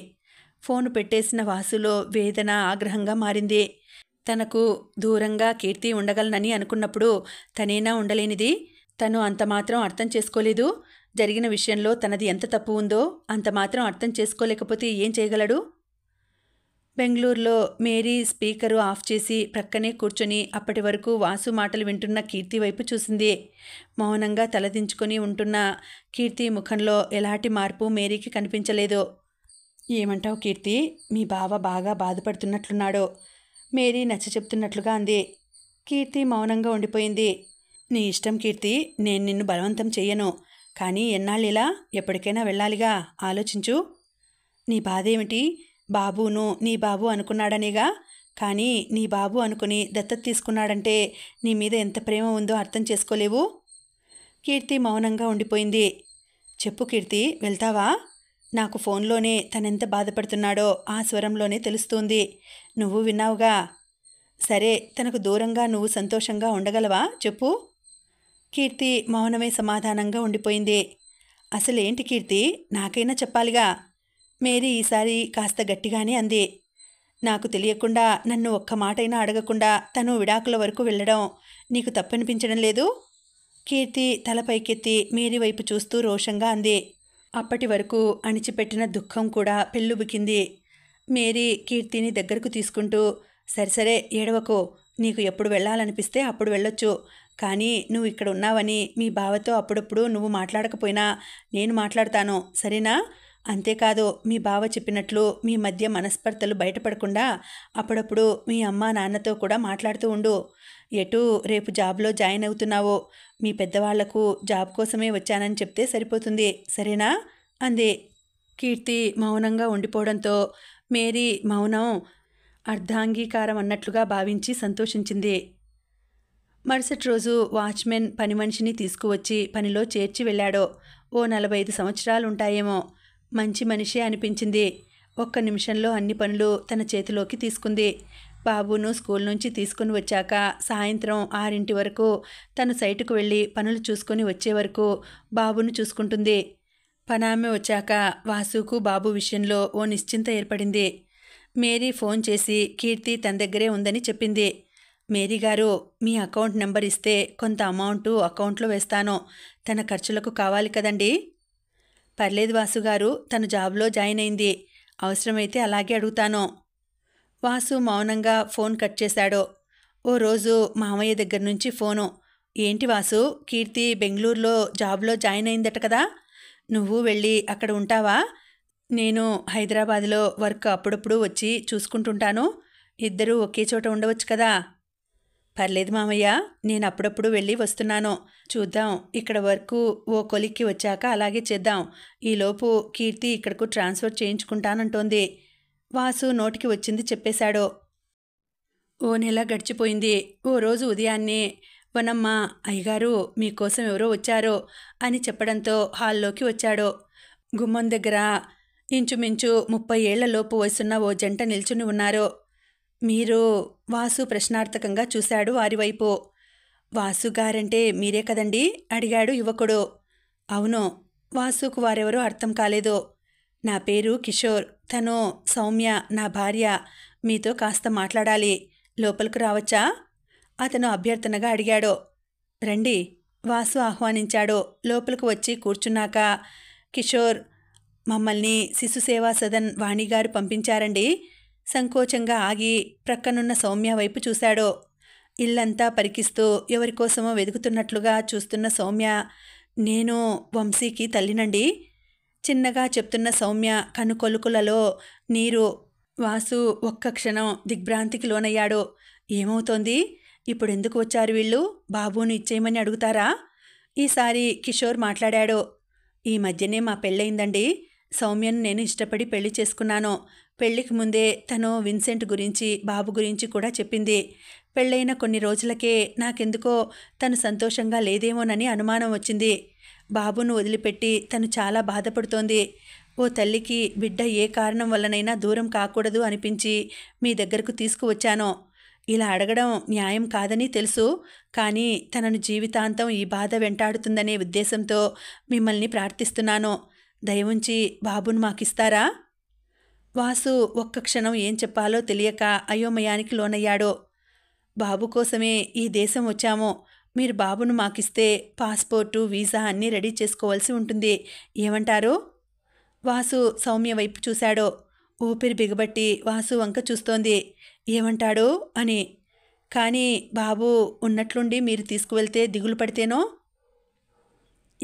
ఫోన్ పెట్టేసిన వాసులో వేదన ఆగ్రహంగా మారింది తనకు దూరంగా కీర్తి ఉండగలనని అనుకున్నప్పుడు తనేనా ఉండలేనిది తను అంత మాత్రం అర్థం చేసుకోలేదు జరిగిన విషయంలో తనది ఎంత తప్పు ఉందో అంత మాత్రం అర్థం చేసుకోలేకపోతే ఏం చేయగలడు బెంగళూరులో మేరీ స్పీకరు ఆఫ్ చేసి ప్రక్కనే కూర్చొని అప్పటి వరకు వాసు మాటలు వింటున్న కీర్తి వైపు చూసింది మౌనంగా తలదించుకొని ఉంటున్న కీర్తి ముఖంలో ఎలాంటి మార్పు మేరీకి కనిపించలేదు ఏమంటావు కీర్తి మీ బావ బాగా బాధపడుతున్నట్లున్నాడు మేరీ నచ్చ చెప్తున్నట్లుగా అంది కీర్తి మౌనంగా ఉండిపోయింది నీ ఇష్టం కీర్తి నేను నిన్ను బలవంతం చెయ్యను కానీ ఎన్నాళ్ళిలా ఎప్పటికైనా వెళ్ళాలిగా ఆలోచించు నీ బాధ ఏమిటి బాబును నీ బాబు అనుకున్నాడనిగా కానీ నీ బాబు అనుకుని దత్తత తీసుకున్నాడంటే నీ మీద ఎంత ప్రేమ ఉందో అర్థం చేసుకోలేవు కీర్తి మౌనంగా ఉండిపోయింది చెప్పు కీర్తి వెళ్తావా నాకు ఫోన్లోనే తనెంత బాధపడుతున్నాడో ఆ స్వరంలోనే తెలుస్తుంది నువ్వు విన్నావుగా సరే తనకు దూరంగా నువ్వు సంతోషంగా ఉండగలవా చెప్పు కీర్తి మౌనమే సమాధానంగా ఉండిపోయింది అసలేంటి కీర్తి నాకైనా చెప్పాలిగా మేరీ ఈసారి కాస్త గట్టిగానే అంది నాకు తెలియకుండా నన్ను ఒక్క మాటైనా అడగకుండా తను విడాకుల వరకు వెళ్ళడం నీకు తప్పనిపించడం లేదు కీర్తి తల పైకెత్తి మేరీ వైపు చూస్తూ రోషంగా అంది అప్పటి వరకు అణిచిపెట్టిన దుఃఖం కూడా పెళ్ళుబుకింది మేరీ కీర్తిని దగ్గరకు తీసుకుంటూ సరిసరే ఏడవకు నీకు ఎప్పుడు వెళ్ళాలనిపిస్తే అప్పుడు వెళ్ళొచ్చు కానీ నువ్వు ఇక్కడ ఉన్నావని మీ బావతో అప్పుడప్పుడు నువ్వు మాట్లాడకపోయినా నేను మాట్లాడతాను సరేనా అంతేకాదు మీ బావ చెప్పినట్లు మీ మధ్య మనస్పర్ధలు బయటపడకుండా అప్పుడప్పుడు మీ అమ్మ నాన్నతో కూడా మాట్లాడుతూ ఉండు ఎటు రేపు జాబ్లో జాయిన్ అవుతున్నావో మీ పెద్దవాళ్లకు జాబ్ కోసమే వచ్చానని చెప్తే సరిపోతుంది సరేనా అంది కీర్తి మౌనంగా ఉండిపోవడంతో మేరీ మౌనం అర్ధాంగీకారం అన్నట్లుగా భావించి సంతోషించింది మరుసటి రోజు వాచ్మెన్ పని మనిషిని తీసుకువచ్చి పనిలో చేర్చి వెళ్ళాడో ఓ నలభై ఐదు సంవత్సరాలుంటాయేమో మంచి మనిషి అనిపించింది ఒక్క నిమిషంలో అన్ని పనులు తన చేతిలోకి తీసుకుంది బాబును స్కూల్ నుంచి తీసుకుని వచ్చాక సాయంత్రం ఆరింటి వరకు తను సైటుకు వెళ్ళి పనులు చూసుకొని వచ్చే వరకు బాబును చూసుకుంటుంది పనామె వచ్చాక వాసుకు బాబు విషయంలో ఓ నిశ్చింత ఏర్పడింది మేరీ ఫోన్ చేసి కీర్తి తన దగ్గరే ఉందని చెప్పింది మేరీ గారు మీ అకౌంట్ నెంబర్ ఇస్తే కొంత అమౌంటు అకౌంట్లో వేస్తాను తన ఖర్చులకు కావాలి కదండీ పర్లేదు వాసుగారు తను జాబ్లో జాయిన్ అయింది అవసరమైతే అలాగే అడుగుతాను వాసు మౌనంగా ఫోన్ కట్ చేశాడు ఓ రోజు మామయ్య దగ్గర నుంచి ఫోను ఏంటి వాసు కీర్తి బెంగళూరులో జాబ్లో జాయిన్ అయిందట కదా నువ్వు వెళ్ళి అక్కడ ఉంటావా నేను హైదరాబాద్లో వర్క్ అప్పుడప్పుడు వచ్చి చూసుకుంటుంటాను ఇద్దరూ ఒకే చోట ఉండవచ్చు కదా పర్లేదు మామయ్య నేను అప్పుడప్పుడు వెళ్ళి వస్తున్నాను చూద్దాం ఇక్కడ వరకు ఓ కొలిక్కి వచ్చాక అలాగే చేద్దాం ఈలోపు కీర్తి ఇక్కడకు ట్రాన్స్ఫర్ చేయించుకుంటానంటోంది వాసు నోటికి వచ్చింది చెప్పేశాడు ఓ నెల గడిచిపోయింది ఓ రోజు ఉదయాన్నే వనమ్మ అయ్యగారు మీకోసం ఎవరో వచ్చారు అని చెప్పడంతో హాల్లోకి వచ్చాడు గుమ్మం దగ్గర ఇంచుమించు ముప్పై ఏళ్లలోపు వయసున్న ఓ జంట నిల్చుని ఉన్నారు మీరు వాసు ప్రశ్నార్థకంగా చూశాడు వారి వైపు వాసుగారంటే మీరే కదండి అడిగాడు యువకుడు అవును వాసుకు వారెవరో అర్థం కాలేదు నా పేరు కిషోర్ తను సౌమ్య నా భార్య మీతో కాస్త మాట్లాడాలి లోపలికి రావచ్చా అతను అభ్యర్థనగా అడిగాడు రండి వాసు ఆహ్వానించాడు లోపలికి వచ్చి కూర్చున్నాక కిషోర్ మమ్మల్ని శిశు సేవా సదన్ వాణిగారు పంపించారండి సంకోచంగా ఆగి ప్రక్కనున్న సౌమ్య వైపు చూశాడో ఇల్లంతా పరికిస్తూ ఎవరికోసమో వెతుకుతున్నట్లుగా చూస్తున్న సౌమ్య నేను వంశీకి తల్లినండి చిన్నగా చెప్తున్న సౌమ్య కనుకొలుకులలో నీరు వాసు ఒక్క క్షణం దిగ్భ్రాంతికి లోనయ్యాడు ఏమవుతోంది ఇప్పుడెందుకు వచ్చారు వీళ్ళు బాబును ఇచ్చేయమని అడుగుతారా ఈసారి కిషోర్ మాట్లాడాడు ఈ మధ్యనే మా పెళ్ళయిందండి సౌమ్యను నేను ఇష్టపడి పెళ్లి చేసుకున్నాను పెళ్లికి ముందే తను విన్సెంట్ గురించి బాబు గురించి కూడా చెప్పింది పెళ్ళైన కొన్ని రోజులకే నాకెందుకో తను సంతోషంగా లేదేమోనని అనుమానం వచ్చింది బాబును వదిలిపెట్టి తను చాలా బాధపడుతోంది ఓ తల్లికి బిడ్డ ఏ కారణం వల్లనైనా దూరం కాకూడదు అనిపించి మీ దగ్గరకు తీసుకువచ్చాను ఇలా అడగడం న్యాయం కాదని తెలుసు కానీ తనను జీవితాంతం ఈ బాధ వెంటాడుతుందనే ఉద్దేశంతో మిమ్మల్ని ప్రార్థిస్తున్నాను దయవుంచి బాబును మాకిస్తారా వాసు ఒక్క క్షణం ఏం చెప్పాలో తెలియక అయోమయానికి లోనయ్యాడో బాబు కోసమే ఈ దేశం వచ్చామో మీరు బాబును మాకిస్తే పాస్పోర్టు వీసా అన్నీ రెడీ చేసుకోవాల్సి ఉంటుంది ఏమంటారు వాసు సౌమ్య వైపు చూశాడో ఊపిరి బిగబట్టి వాసు వంక చూస్తోంది ఏమంటాడు అని కానీ బాబు ఉన్నట్లుండి మీరు తీసుకువెళ్తే దిగులు పడితేనో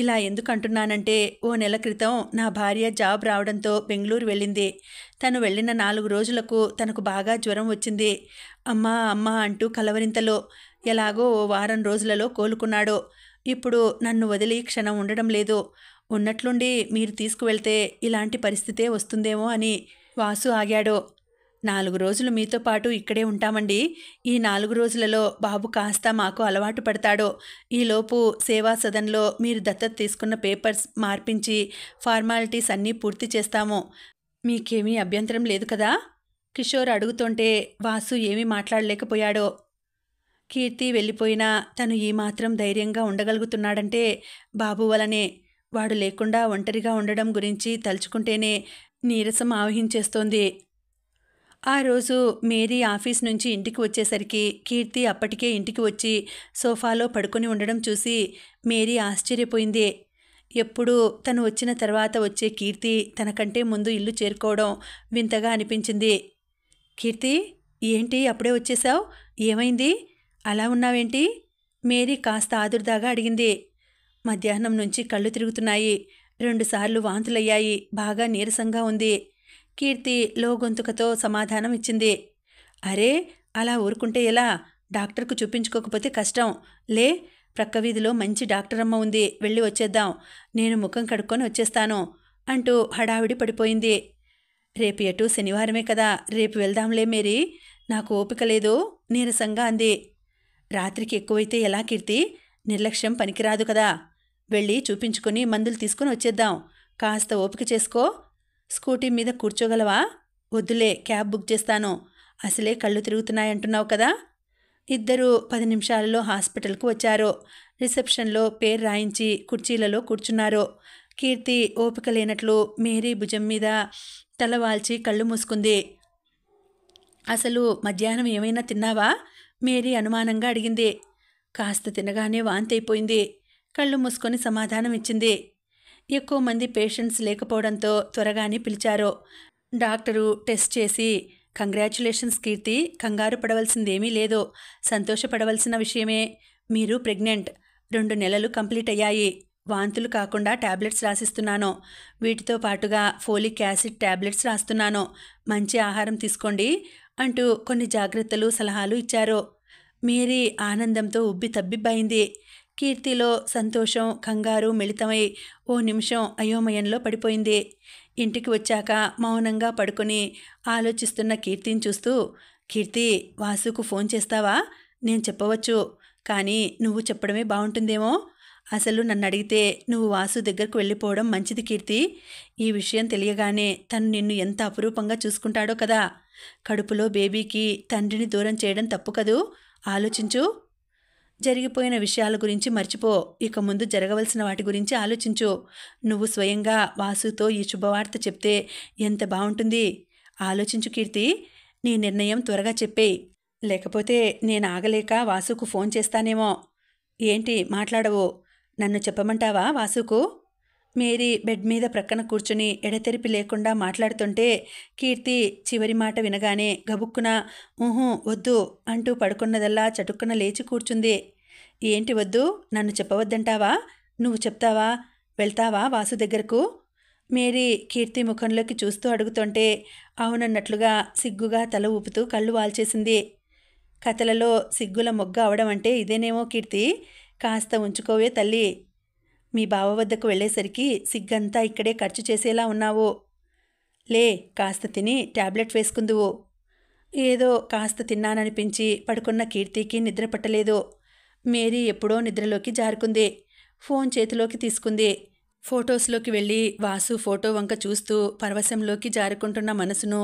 ఇలా ఎందుకు అంటున్నానంటే ఓ నెల క్రితం నా భార్య జాబ్ రావడంతో బెంగళూరు వెళ్ళింది తను వెళ్ళిన నాలుగు రోజులకు తనకు బాగా జ్వరం వచ్చింది అమ్మా అమ్మా అంటూ కలవరింతలో ఎలాగో ఓ వారం రోజులలో కోలుకున్నాడో ఇప్పుడు నన్ను వదిలి క్షణం ఉండడం లేదు ఉన్నట్లుండి మీరు తీసుకువెళ్తే ఇలాంటి పరిస్థితే వస్తుందేమో అని వాసు ఆగాడు నాలుగు రోజులు మీతో పాటు ఇక్కడే ఉంటామండి ఈ నాలుగు రోజులలో బాబు కాస్త మాకు అలవాటు పడతాడో ఈలోపు సేవా సదన్లో మీరు దత్తత తీసుకున్న పేపర్స్ మార్పించి ఫార్మాలిటీస్ అన్నీ పూర్తి చేస్తాము మీకేమీ అభ్యంతరం లేదు కదా కిషోర్ అడుగుతుంటే వాసు ఏమీ మాట్లాడలేకపోయాడో కీర్తి వెళ్ళిపోయినా తను ఈ మాత్రం ధైర్యంగా ఉండగలుగుతున్నాడంటే బాబు వలనే వాడు లేకుండా ఒంటరిగా ఉండడం గురించి తలుచుకుంటేనే నీరసం ఆవహించేస్తోంది ఆ రోజు మేరీ ఆఫీస్ నుంచి ఇంటికి వచ్చేసరికి కీర్తి అప్పటికే ఇంటికి వచ్చి సోఫాలో పడుకొని ఉండడం చూసి మేరీ ఆశ్చర్యపోయింది ఎప్పుడు తను వచ్చిన తర్వాత వచ్చే కీర్తి తనకంటే ముందు ఇల్లు చేరుకోవడం వింతగా అనిపించింది కీర్తి ఏంటి అప్పుడే వచ్చేసావు ఏమైంది అలా ఉన్నావేంటి మేరీ కాస్త ఆదుర్దాగా అడిగింది మధ్యాహ్నం నుంచి కళ్ళు తిరుగుతున్నాయి రెండుసార్లు వాంతులయ్యాయి బాగా నీరసంగా ఉంది కీర్తి లోగొంతుకతో సమాధానం ఇచ్చింది అరే అలా ఊరుకుంటే ఎలా డాక్టర్కు చూపించుకోకపోతే కష్టం లే ప్రక్క వీధిలో మంచి డాక్టర్ అమ్మ ఉంది వెళ్ళి వచ్చేద్దాం నేను ముఖం కడుక్కొని వచ్చేస్తాను అంటూ హడావిడి పడిపోయింది రేపు ఎటు శనివారమే కదా రేపు వెళ్దాంలే మేరీ నాకు ఓపిక లేదు నీరసంగా అంది రాత్రికి ఎక్కువైతే ఎలా కీర్తి నిర్లక్ష్యం పనికిరాదు కదా వెళ్ళి చూపించుకొని మందులు తీసుకుని వచ్చేద్దాం కాస్త ఓపిక చేసుకో స్కూటీ మీద కూర్చోగలవా వద్దులే క్యాబ్ బుక్ చేస్తాను అసలే కళ్ళు తిరుగుతున్నాయంటున్నావు కదా ఇద్దరు పది నిమిషాలలో హాస్పిటల్కు వచ్చారు రిసెప్షన్లో పేరు రాయించి కుర్చీలలో కూర్చున్నారు కీర్తి ఓపిక లేనట్లు మేరీ భుజం మీద తలవాల్చి కళ్ళు మూసుకుంది అసలు మధ్యాహ్నం ఏమైనా తిన్నావా మేరీ అనుమానంగా అడిగింది కాస్త తినగానే వాంతి అయిపోయింది కళ్ళు మూసుకొని సమాధానం ఇచ్చింది ఎక్కువ మంది పేషెంట్స్ లేకపోవడంతో త్వరగానే పిలిచారు డాక్టరు టెస్ట్ చేసి కంగ్రాచులేషన్స్ కీర్తి కంగారు పడవలసిందేమీ లేదు సంతోషపడవలసిన విషయమే మీరు ప్రెగ్నెంట్ రెండు నెలలు కంప్లీట్ అయ్యాయి వాంతులు కాకుండా ట్యాబ్లెట్స్ రాసిస్తున్నాను వీటితో పాటుగా ఫోలిక్ యాసిడ్ ట్యాబ్లెట్స్ రాస్తున్నాను మంచి ఆహారం తీసుకోండి అంటూ కొన్ని జాగ్రత్తలు సలహాలు ఇచ్చారు మేరీ ఆనందంతో ఉబ్బి తబ్బిబ్బైంది కీర్తిలో సంతోషం కంగారు మిళితమై ఓ నిమిషం అయోమయంలో పడిపోయింది ఇంటికి వచ్చాక మౌనంగా పడుకొని ఆలోచిస్తున్న కీర్తిని చూస్తూ కీర్తి వాసుకు ఫోన్ చేస్తావా నేను చెప్పవచ్చు కానీ నువ్వు చెప్పడమే బాగుంటుందేమో అసలు నన్ను అడిగితే నువ్వు వాసు దగ్గరకు వెళ్ళిపోవడం మంచిది కీర్తి ఈ విషయం తెలియగానే తను నిన్ను ఎంత అపురూపంగా చూసుకుంటాడో కదా కడుపులో బేబీకి తండ్రిని దూరం చేయడం తప్పు కదూ ఆలోచించు జరిగిపోయిన విషయాల గురించి మర్చిపో ఇక ముందు జరగవలసిన వాటి గురించి ఆలోచించు నువ్వు స్వయంగా వాసుతో ఈ శుభవార్త చెప్తే ఎంత బాగుంటుంది ఆలోచించు కీర్తి నీ నిర్ణయం త్వరగా చెప్పేయి లేకపోతే నేను ఆగలేక వాసుకు ఫోన్ చేస్తానేమో ఏంటి మాట్లాడవు నన్ను చెప్పమంటావా వాసుకు మేరీ బెడ్ మీద ప్రక్కన కూర్చుని ఎడతెరిపి లేకుండా మాట్లాడుతుంటే కీర్తి చివరి మాట వినగానే గబుక్కున ఊహూ వద్దు అంటూ పడుకున్నదల్లా చటుక్కున లేచి కూర్చుంది ఏంటి వద్దు నన్ను చెప్పవద్దంటావా నువ్వు చెప్తావా వెళ్తావా వాసు దగ్గరకు మేరీ కీర్తి ముఖంలోకి చూస్తూ అడుగుతుంటే అవునన్నట్లుగా సిగ్గుగా తల ఊపుతూ కళ్ళు వాల్చేసింది కథలలో సిగ్గుల మొగ్గ అవడం అంటే ఇదేనేమో కీర్తి కాస్త ఉంచుకోవే తల్లి మీ బావ వద్దకు వెళ్ళేసరికి సిగ్గంతా ఇక్కడే ఖర్చు చేసేలా ఉన్నావో లే కాస్త తిని ట్యాబ్లెట్ వేసుకుందువు ఏదో కాస్త తిన్నాననిపించి పడుకున్న కీర్తికి పట్టలేదు మేరీ ఎప్పుడో నిద్రలోకి జారుకుంది ఫోన్ చేతిలోకి తీసుకుంది ఫోటోస్లోకి వెళ్ళి వాసు ఫోటో వంక చూస్తూ పరవశంలోకి జారుకుంటున్న మనసును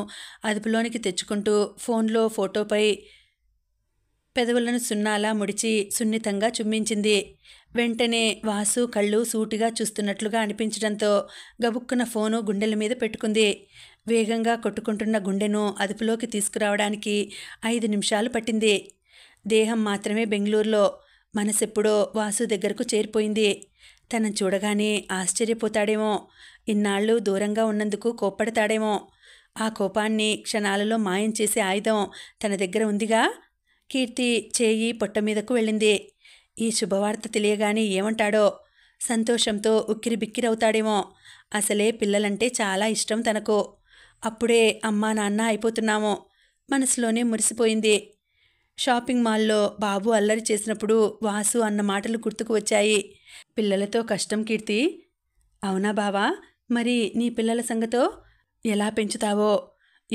అదుపులోనికి తెచ్చుకుంటూ ఫోన్లో ఫోటోపై పెదవులను సున్నాలా ముడిచి సున్నితంగా చుమ్మించింది వెంటనే వాసు కళ్ళు సూటిగా చూస్తున్నట్లుగా అనిపించడంతో గబుక్కున ఫోను గుండెల మీద పెట్టుకుంది వేగంగా కొట్టుకుంటున్న గుండెను అదుపులోకి తీసుకురావడానికి ఐదు నిమిషాలు పట్టింది దేహం మాత్రమే బెంగళూరులో మనసెప్పుడో వాసు దగ్గరకు చేరిపోయింది తనను చూడగానే ఆశ్చర్యపోతాడేమో ఇన్నాళ్ళు దూరంగా ఉన్నందుకు కోప్పడతాడేమో ఆ కోపాన్ని క్షణాలలో మాయం చేసే ఆయుధం తన దగ్గర ఉందిగా కీర్తి చేయి పొట్ట మీదకు వెళ్ళింది ఈ శుభవార్త తెలియగానే ఏమంటాడో సంతోషంతో ఉక్కిరి బిక్కిరవుతాడేమో అసలే పిల్లలంటే చాలా ఇష్టం తనకు అప్పుడే అమ్మా నాన్న అయిపోతున్నాము మనసులోనే మురిసిపోయింది షాపింగ్ మాల్లో బాబు అల్లరి చేసినప్పుడు వాసు అన్న మాటలు గుర్తుకు వచ్చాయి పిల్లలతో కష్టం కీర్తి అవునా బావా మరి నీ పిల్లల సంగతో ఎలా పెంచుతావో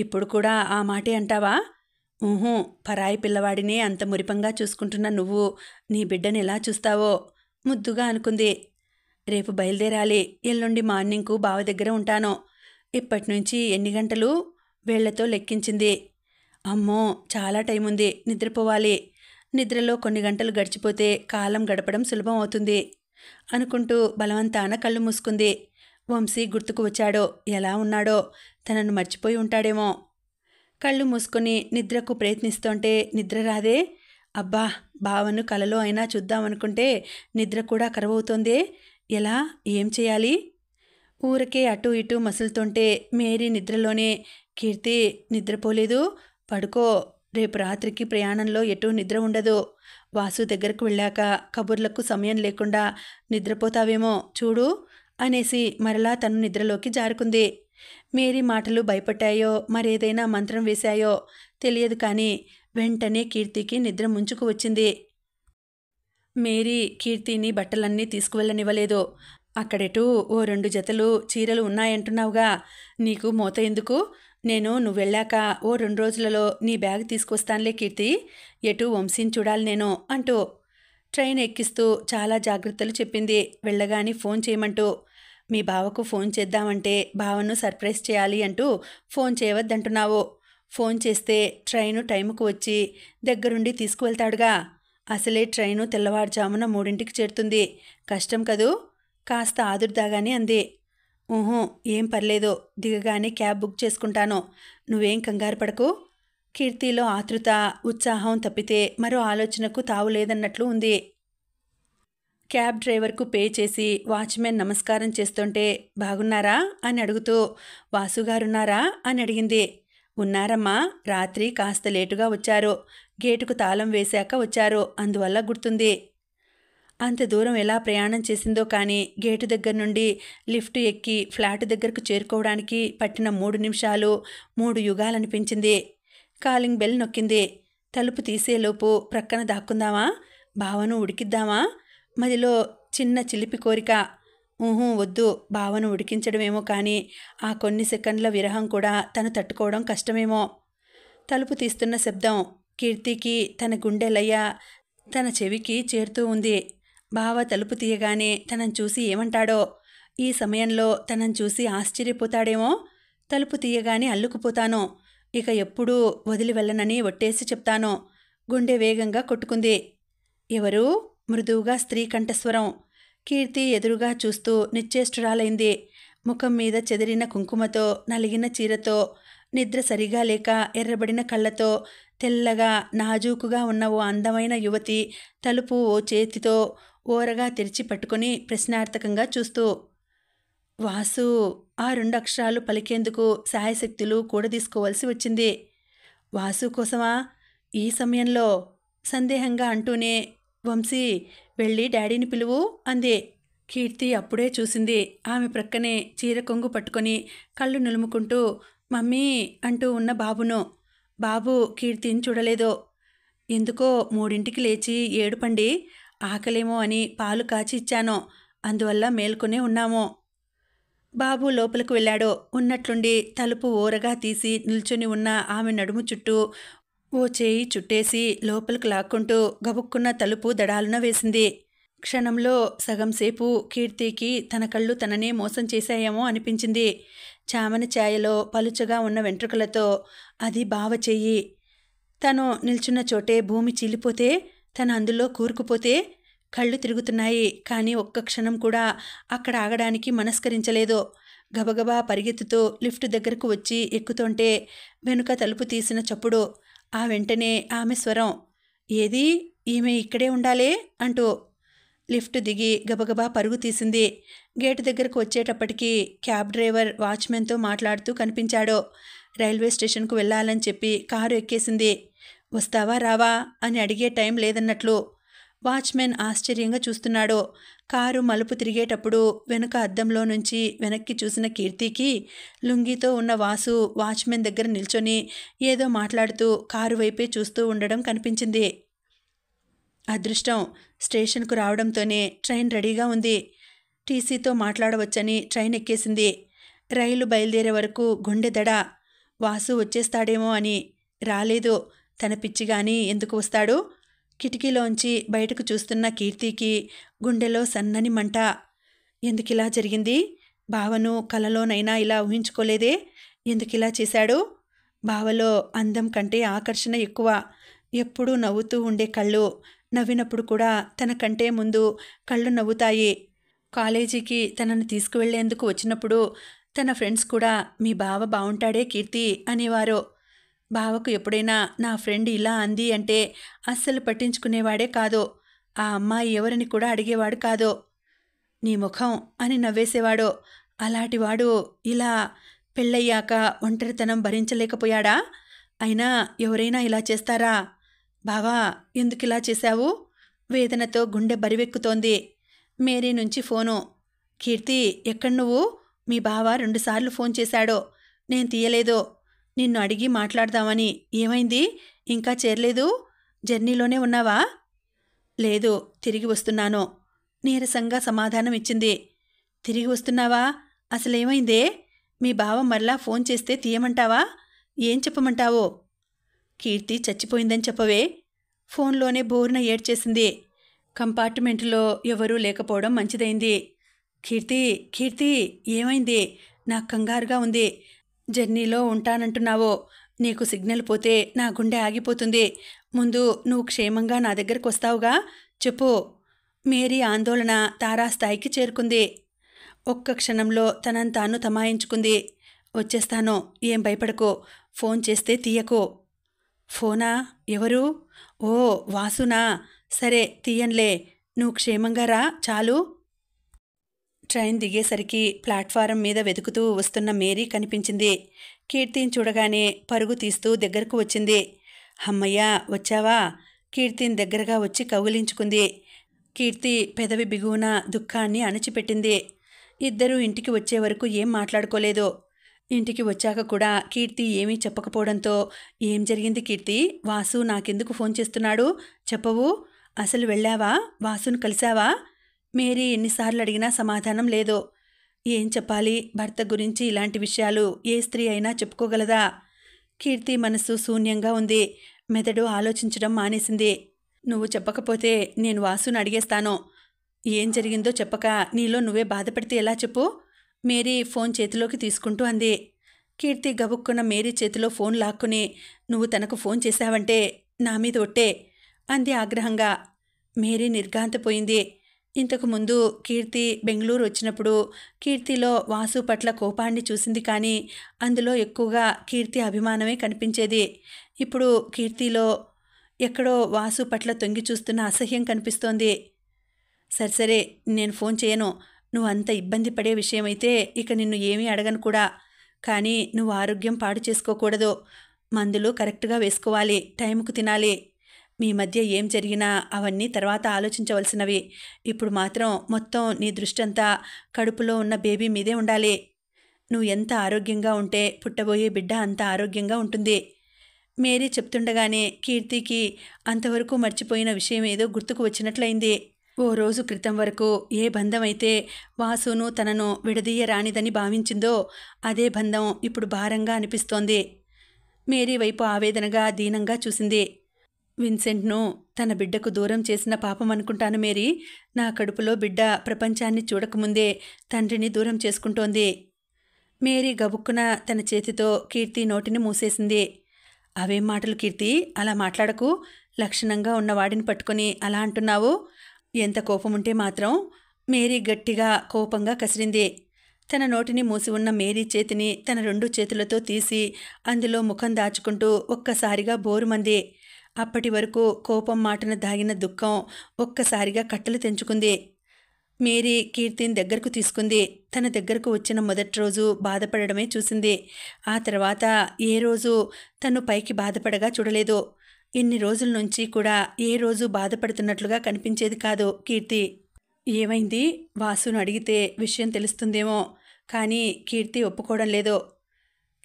ఇప్పుడు కూడా ఆ మాటే అంటావా ఊహూ పరాయి పిల్లవాడినే అంత మురిపంగా చూసుకుంటున్న నువ్వు నీ బిడ్డని ఎలా చూస్తావో ముద్దుగా అనుకుంది రేపు బయలుదేరాలి ఎల్లుండి మార్నింగ్కు బావ దగ్గర ఉంటాను ఇప్పటినుంచి ఎన్ని గంటలు వేళ్లతో లెక్కించింది అమ్మో చాలా టైం ఉంది నిద్రపోవాలి నిద్రలో కొన్ని గంటలు గడిచిపోతే కాలం గడపడం సులభం అవుతుంది అనుకుంటూ బలవంతాన కళ్ళు మూసుకుంది వంశీ గుర్తుకు వచ్చాడో ఎలా ఉన్నాడో తనను మర్చిపోయి ఉంటాడేమో కళ్ళు మూసుకొని నిద్రకు ప్రయత్నిస్తుంటే నిద్ర రాదే అబ్బా భావను కలలో అయినా చూద్దామనుకుంటే నిద్ర కూడా కరువవుతోందే ఎలా ఏం చేయాలి ఊరకే అటు ఇటు మసులుతుంటే మేరీ నిద్రలోనే కీర్తి నిద్రపోలేదు పడుకో రేపు రాత్రికి ప్రయాణంలో ఎటు నిద్ర ఉండదు వాసు దగ్గరకు వెళ్ళాక కబుర్లకు సమయం లేకుండా నిద్రపోతావేమో చూడు అనేసి మరలా తను నిద్రలోకి జారుకుంది మేరీ మాటలు భయపట్టాయో మరేదైనా మంత్రం వేశాయో తెలియదు కానీ వెంటనే కీర్తికి నిద్ర ముంచుకు వచ్చింది మేరీ కీర్తిని బట్టలన్నీ తీసుకువెళ్ళనివ్వలేదు అక్కడెటు ఓ రెండు జతలు చీరలు ఉన్నాయంటున్నావుగా నీకు మూత ఎందుకు నేను నువ్వు వెళ్ళాక ఓ రెండు రోజులలో నీ బ్యాగ్ తీసుకొస్తానులే కీర్తి ఎటు వంశీని చూడాలి నేను అంటూ ట్రైన్ ఎక్కిస్తూ చాలా జాగ్రత్తలు చెప్పింది వెళ్ళగానే ఫోన్ చేయమంటూ మీ బావకు ఫోన్ చేద్దామంటే బావను సర్ప్రైజ్ చేయాలి అంటూ ఫోన్ చేయవద్దంటున్నావు ఫోన్ చేస్తే ట్రైను టైంకు వచ్చి దగ్గరుండి తీసుకువెళ్తాడుగా అసలే ట్రైను తెల్లవారుజామున మూడింటికి చేరుతుంది కష్టం కదూ కాస్త ఆదుర్దాగాని అంది ఊహూ ఏం పర్లేదు దిగగానే క్యాబ్ బుక్ చేసుకుంటాను నువ్వేం కంగారు పడకు కీర్తిలో ఆతృత ఉత్సాహం తప్పితే మరో ఆలోచనకు తావులేదన్నట్లు ఉంది క్యాబ్ డ్రైవర్కు పే చేసి వాచ్మెన్ నమస్కారం చేస్తుంటే బాగున్నారా అని అడుగుతూ వాసుగారున్నారా అని అడిగింది ఉన్నారమ్మా రాత్రి కాస్త లేటుగా వచ్చారు గేటుకు తాళం వేశాక వచ్చారు అందువల్ల గుర్తుంది అంత దూరం ఎలా ప్రయాణం చేసిందో కానీ గేటు దగ్గర నుండి లిఫ్ట్ ఎక్కి ఫ్లాట్ దగ్గరకు చేరుకోవడానికి పట్టిన మూడు నిమిషాలు మూడు యుగాలనిపించింది కాలింగ్ బెల్ నొక్కింది తలుపు తీసేలోపు ప్రక్కన దాక్కుందామా భావను ఉడికిద్దామా మదిలో చిన్న చిలిపి కోరిక ఊహూ వద్దు బావను ఉడికించడమేమో కానీ ఆ కొన్ని సెకండ్ల విరహం కూడా తను తట్టుకోవడం కష్టమేమో తలుపు తీస్తున్న శబ్దం కీర్తికి తన గుండెలయ్య తన చెవికి చేరుతూ ఉంది బావ తలుపు తీయగానే తనను చూసి ఏమంటాడో ఈ సమయంలో తనను చూసి ఆశ్చర్యపోతాడేమో తలుపు తీయగానే అల్లుకుపోతాను ఇక ఎప్పుడూ వదిలి వెళ్ళనని ఒట్టేసి చెప్తాను గుండె వేగంగా కొట్టుకుంది ఎవరు మృదువుగా స్త్రీ కంఠస్వరం కీర్తి ఎదురుగా చూస్తూ నిశ్చేష్టురాలైంది ముఖం మీద చెదిరిన కుంకుమతో నలిగిన చీరతో నిద్ర సరిగా లేక ఎర్రబడిన కళ్ళతో తెల్లగా నాజూకుగా ఉన్న ఓ అందమైన యువతి తలుపు ఓ చేతితో ఓరగా తెరిచి పట్టుకుని ప్రశ్నార్థకంగా చూస్తూ వాసు ఆ రెండు అక్షరాలు పలికేందుకు సాయశక్తులు కూడా తీసుకోవాల్సి వచ్చింది వాసు కోసమా ఈ సమయంలో సందేహంగా అంటూనే వంశీ వెళ్ళి డాడీని పిలువు అంది కీర్తి అప్పుడే చూసింది ఆమె ప్రక్కనే చీర కొంగు పట్టుకొని కళ్ళు నులుముకుంటూ మమ్మీ అంటూ ఉన్న బాబును బాబు కీర్తిని చూడలేదో ఎందుకో మూడింటికి లేచి ఏడుపండి ఆకలేమో అని పాలు కాచి ఇచ్చాను అందువల్ల మేల్కొనే ఉన్నాము బాబు లోపలికి వెళ్ళాడు ఉన్నట్లుండి తలుపు ఊరగా తీసి నిల్చొని ఉన్న ఆమె నడుము చుట్టూ ఓ చేయి చుట్టేసి లోపలికి లాక్కుంటూ గబుక్కున్న తలుపు దడాలున వేసింది క్షణంలో సగంసేపు కీర్తికి తన కళ్ళు తననే మోసం చేశాయేమో అనిపించింది చామని ఛాయలో పలుచగా ఉన్న వెంట్రుకలతో అది బావ చేయి తను నిల్చున్న చోటే భూమి చీలిపోతే తను అందులో కూరుకుపోతే కళ్ళు తిరుగుతున్నాయి కానీ ఒక్క క్షణం కూడా అక్కడ ఆగడానికి మనస్కరించలేదు గబగబా పరిగెత్తుతూ లిఫ్ట్ దగ్గరకు వచ్చి ఎక్కుతుంటే వెనుక తలుపు తీసిన చప్పుడు ఆ వెంటనే ఆమె స్వరం ఏది ఈమె ఇక్కడే ఉండాలే అంటూ లిఫ్ట్ దిగి గబగబా పరుగు తీసింది గేటు దగ్గరకు వచ్చేటప్పటికీ క్యాబ్ డ్రైవర్ వాచ్మెన్తో మాట్లాడుతూ కనిపించాడు రైల్వే స్టేషన్కు వెళ్ళాలని చెప్పి కారు ఎక్కేసింది వస్తావా రావా అని అడిగే టైం లేదన్నట్లు వాచ్మెన్ ఆశ్చర్యంగా చూస్తున్నాడు కారు మలుపు తిరిగేటప్పుడు వెనుక అద్దంలో నుంచి వెనక్కి చూసిన కీర్తికి లుంగితో ఉన్న వాసు వాచ్మెన్ దగ్గర నిల్చొని ఏదో మాట్లాడుతూ కారు వైపే చూస్తూ ఉండడం కనిపించింది అదృష్టం స్టేషన్కు రావడంతోనే ట్రైన్ రెడీగా ఉంది టీసీతో మాట్లాడవచ్చని ట్రైన్ ఎక్కేసింది రైలు బయలుదేరే వరకు గుండెదడ వాసు వచ్చేస్తాడేమో అని రాలేదు తన పిచ్చి కానీ ఎందుకు వస్తాడు కిటికీలోంచి బయటకు చూస్తున్న కీర్తికి గుండెలో సన్నని మంట ఎందుకిలా జరిగింది భావను కలలోనైనా ఇలా ఊహించుకోలేదే ఎందుకిలా చేశాడు భావలో అందం కంటే ఆకర్షణ ఎక్కువ ఎప్పుడూ నవ్వుతూ ఉండే కళ్ళు నవ్వినప్పుడు కూడా తన కంటే ముందు కళ్ళు నవ్వుతాయి కాలేజీకి తనను తీసుకువెళ్లేందుకు వచ్చినప్పుడు తన ఫ్రెండ్స్ కూడా మీ బావ బాగుంటాడే కీర్తి అనేవారు బావకు ఎప్పుడైనా నా ఫ్రెండ్ ఇలా అంది అంటే అస్సలు పట్టించుకునేవాడే కాదో ఆ అమ్మాయి ఎవరిని కూడా అడిగేవాడు కాదో నీ ముఖం అని నవ్వేసేవాడో అలాంటివాడు ఇలా పెళ్ళయ్యాక ఒంటరితనం భరించలేకపోయాడా అయినా ఎవరైనా ఇలా చేస్తారా బావా ఎందుకిలా చేశావు వేదనతో గుండె బరివెక్కుతోంది మేరీ నుంచి ఫోను కీర్తి ఎక్కడ నువ్వు మీ బావ రెండుసార్లు ఫోన్ చేశాడో నేను తీయలేదో నిన్ను అడిగి మాట్లాడదామని ఏమైంది ఇంకా చేరలేదు జర్నీలోనే ఉన్నావా లేదు తిరిగి వస్తున్నాను నీరసంగా సమాధానం ఇచ్చింది తిరిగి వస్తున్నావా అసలేమైందే మీ బావ మరలా ఫోన్ చేస్తే తీయమంటావా ఏం చెప్పమంటావో కీర్తి చచ్చిపోయిందని చెప్పవే ఫోన్లోనే బోరున ఏడ్చేసింది కంపార్ట్మెంట్లో ఎవరూ లేకపోవడం మంచిదైంది కీర్తి కీర్తి ఏమైంది నాకు కంగారుగా ఉంది జర్నీలో ఉంటానంటున్నావో నీకు సిగ్నల్ పోతే నా గుండె ఆగిపోతుంది ముందు నువ్వు క్షేమంగా నా దగ్గరకు వస్తావుగా చెప్పు మేరీ ఆందోళన తారాస్థాయికి చేరుకుంది ఒక్క క్షణంలో తనను తాను తమాయించుకుంది వచ్చేస్తాను ఏం భయపడకు ఫోన్ చేస్తే తీయకు ఫోనా ఎవరు ఓ వాసునా సరే తీయంలే నువ్వు క్షేమంగా రా చాలు ట్రైన్ దిగేసరికి ప్లాట్ఫారం మీద వెతుకుతూ వస్తున్న మేరీ కనిపించింది కీర్తిని చూడగానే పరుగు తీస్తూ దగ్గరకు వచ్చింది అమ్మయ్య వచ్చావా కీర్తిని దగ్గరగా వచ్చి కౌగిలించుకుంది కీర్తి పెదవి బిగువున దుఃఖాన్ని అణచిపెట్టింది ఇద్దరూ ఇంటికి వచ్చే వరకు ఏం మాట్లాడుకోలేదు ఇంటికి వచ్చాక కూడా కీర్తి ఏమీ చెప్పకపోవడంతో ఏం జరిగింది కీర్తి వాసు నాకెందుకు ఫోన్ చేస్తున్నాడు చెప్పవు అసలు వెళ్ళావా వాసును కలిశావా మేరీ ఎన్నిసార్లు అడిగినా సమాధానం లేదో ఏం చెప్పాలి భర్త గురించి ఇలాంటి విషయాలు ఏ స్త్రీ అయినా చెప్పుకోగలదా కీర్తి మనసు శూన్యంగా ఉంది మెదడు ఆలోచించడం మానేసింది నువ్వు చెప్పకపోతే నేను వాసుని అడిగేస్తాను ఏం జరిగిందో చెప్పక నీలో నువ్వే బాధపడితే ఎలా చెప్పు మేరీ ఫోన్ చేతిలోకి తీసుకుంటూ అంది కీర్తి గబుక్కున్న మేరీ చేతిలో ఫోన్ లాక్కుని నువ్వు తనకు ఫోన్ చేశావంటే నా మీద ఒట్టే అంది ఆగ్రహంగా మేరీ నిర్ఘాంతపోయింది ఇంతకుముందు కీర్తి బెంగళూరు వచ్చినప్పుడు కీర్తిలో వాసు పట్ల కోపాన్ని చూసింది కానీ అందులో ఎక్కువగా కీర్తి అభిమానమే కనిపించేది ఇప్పుడు కీర్తిలో ఎక్కడో వాసు పట్ల తొంగి చూస్తున్న అసహ్యం కనిపిస్తోంది సరే సరే నేను ఫోన్ చేయను నువ్వు అంత ఇబ్బంది పడే విషయమైతే ఇక నిన్ను ఏమీ అడగను కూడా కానీ నువ్వు ఆరోగ్యం పాడు చేసుకోకూడదు మందులు కరెక్ట్గా వేసుకోవాలి టైంకు తినాలి మీ మధ్య ఏం జరిగినా అవన్నీ తర్వాత ఆలోచించవలసినవి ఇప్పుడు మాత్రం మొత్తం నీ దృష్టంతా కడుపులో ఉన్న బేబీ మీదే ఉండాలి నువ్వు ఎంత ఆరోగ్యంగా ఉంటే పుట్టబోయే బిడ్డ అంత ఆరోగ్యంగా ఉంటుంది మేరీ చెప్తుండగానే కీర్తికి అంతవరకు మర్చిపోయిన విషయం ఏదో గుర్తుకు వచ్చినట్లయింది ఓ రోజు క్రితం వరకు ఏ బంధమైతే వాసును తనను విడదీయరానిదని భావించిందో అదే బంధం ఇప్పుడు భారంగా అనిపిస్తోంది మేరీ వైపు ఆవేదనగా దీనంగా చూసింది విన్సెంట్ను తన బిడ్డకు దూరం చేసిన పాపం అనుకుంటాను మేరీ నా కడుపులో బిడ్డ ప్రపంచాన్ని చూడకముందే తండ్రిని దూరం చేసుకుంటోంది మేరీ గబుక్కున తన చేతితో కీర్తి నోటిని మూసేసింది అవేం మాటలు కీర్తి అలా మాట్లాడకు లక్షణంగా ఉన్న వాడిని పట్టుకొని అలా అంటున్నావు ఎంత కోపం ఉంటే మాత్రం మేరీ గట్టిగా కోపంగా కసిరింది తన నోటిని మూసి ఉన్న మేరీ చేతిని తన రెండు చేతులతో తీసి అందులో ముఖం దాచుకుంటూ ఒక్కసారిగా బోరుమంది అప్పటి వరకు కోపం మాటను దాగిన దుఃఖం ఒక్కసారిగా కట్టలు తెంచుకుంది మేరీ కీర్తిని దగ్గరకు తీసుకుంది తన దగ్గరకు వచ్చిన మొదటి రోజు బాధపడడమే చూసింది ఆ తర్వాత ఏ రోజు తను పైకి బాధపడగా చూడలేదు ఇన్ని రోజుల నుంచి కూడా ఏ రోజు బాధపడుతున్నట్లుగా కనిపించేది కాదు కీర్తి ఏమైంది వాసును అడిగితే విషయం తెలుస్తుందేమో కానీ కీర్తి ఒప్పుకోవడం లేదు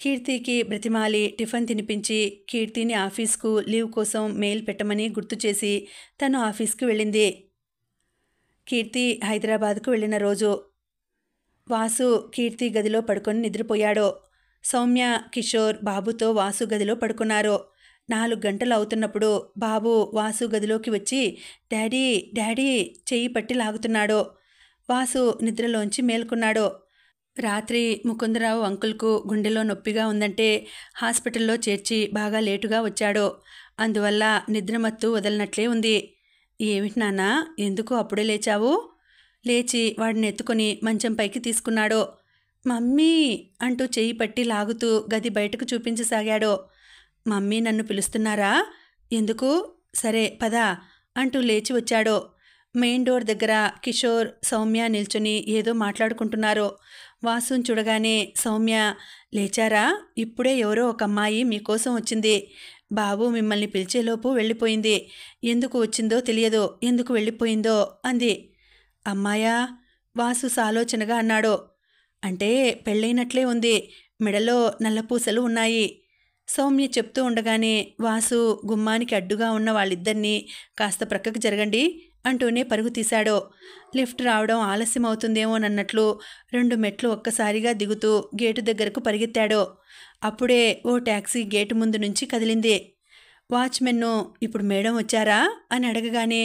కీర్తికి బ్రతిమాలి టిఫిన్ తినిపించి కీర్తిని ఆఫీస్కు లీవ్ కోసం మెయిల్ పెట్టమని గుర్తు చేసి తను ఆఫీస్కి వెళ్ళింది కీర్తి హైదరాబాద్కు వెళ్ళిన రోజు వాసు కీర్తి గదిలో పడుకొని నిద్రపోయాడు సౌమ్య కిషోర్ బాబుతో వాసు గదిలో పడుకున్నారు నాలుగు గంటలు అవుతున్నప్పుడు బాబు వాసు గదిలోకి వచ్చి డాడీ డాడీ చెయ్యి పట్టి లాగుతున్నాడు వాసు నిద్రలోంచి మేల్కొన్నాడు రాత్రి ముకుందరావు అంకుల్కు గుండెలో నొప్పిగా ఉందంటే హాస్పిటల్లో చేర్చి బాగా లేటుగా వచ్చాడు అందువల్ల నిద్రమత్తు వదలనట్లే ఉంది ఏమిటి నాన్న ఎందుకు అప్పుడే లేచావు లేచి వాడిని ఎత్తుకొని మంచం పైకి తీసుకున్నాడు మమ్మీ అంటూ చేయి పట్టి లాగుతూ గది బయటకు చూపించసాగాడు మమ్మీ నన్ను పిలుస్తున్నారా ఎందుకు సరే పద అంటూ లేచి వచ్చాడు మెయిన్ డోర్ దగ్గర కిషోర్ సౌమ్య నిల్చుని ఏదో మాట్లాడుకుంటున్నారు వాసుని చూడగానే సౌమ్య లేచారా ఇప్పుడే ఎవరో ఒక అమ్మాయి మీకోసం వచ్చింది బాబు మిమ్మల్ని పిలిచేలోపు వెళ్ళిపోయింది ఎందుకు వచ్చిందో తెలియదు ఎందుకు వెళ్ళిపోయిందో అంది అమ్మాయా వాసు సాలోచనగా అన్నాడు అంటే పెళ్ళైనట్లే ఉంది మెడలో నల్లపూసలు ఉన్నాయి సౌమ్య చెప్తూ ఉండగానే వాసు గుమ్మానికి అడ్డుగా ఉన్న వాళ్ళిద్దరినీ కాస్త ప్రక్కకు జరగండి అంటూనే పరుగు తీశాడో లిఫ్ట్ రావడం ఆలస్యమవుతుందేమోనన్నట్లు రెండు మెట్లు ఒక్కసారిగా దిగుతూ గేటు దగ్గరకు పరిగెత్తాడో అప్పుడే ఓ ట్యాక్సీ గేటు ముందు నుంచి కదిలింది వాచ్మెన్ను ఇప్పుడు మేడం వచ్చారా అని అడగగానే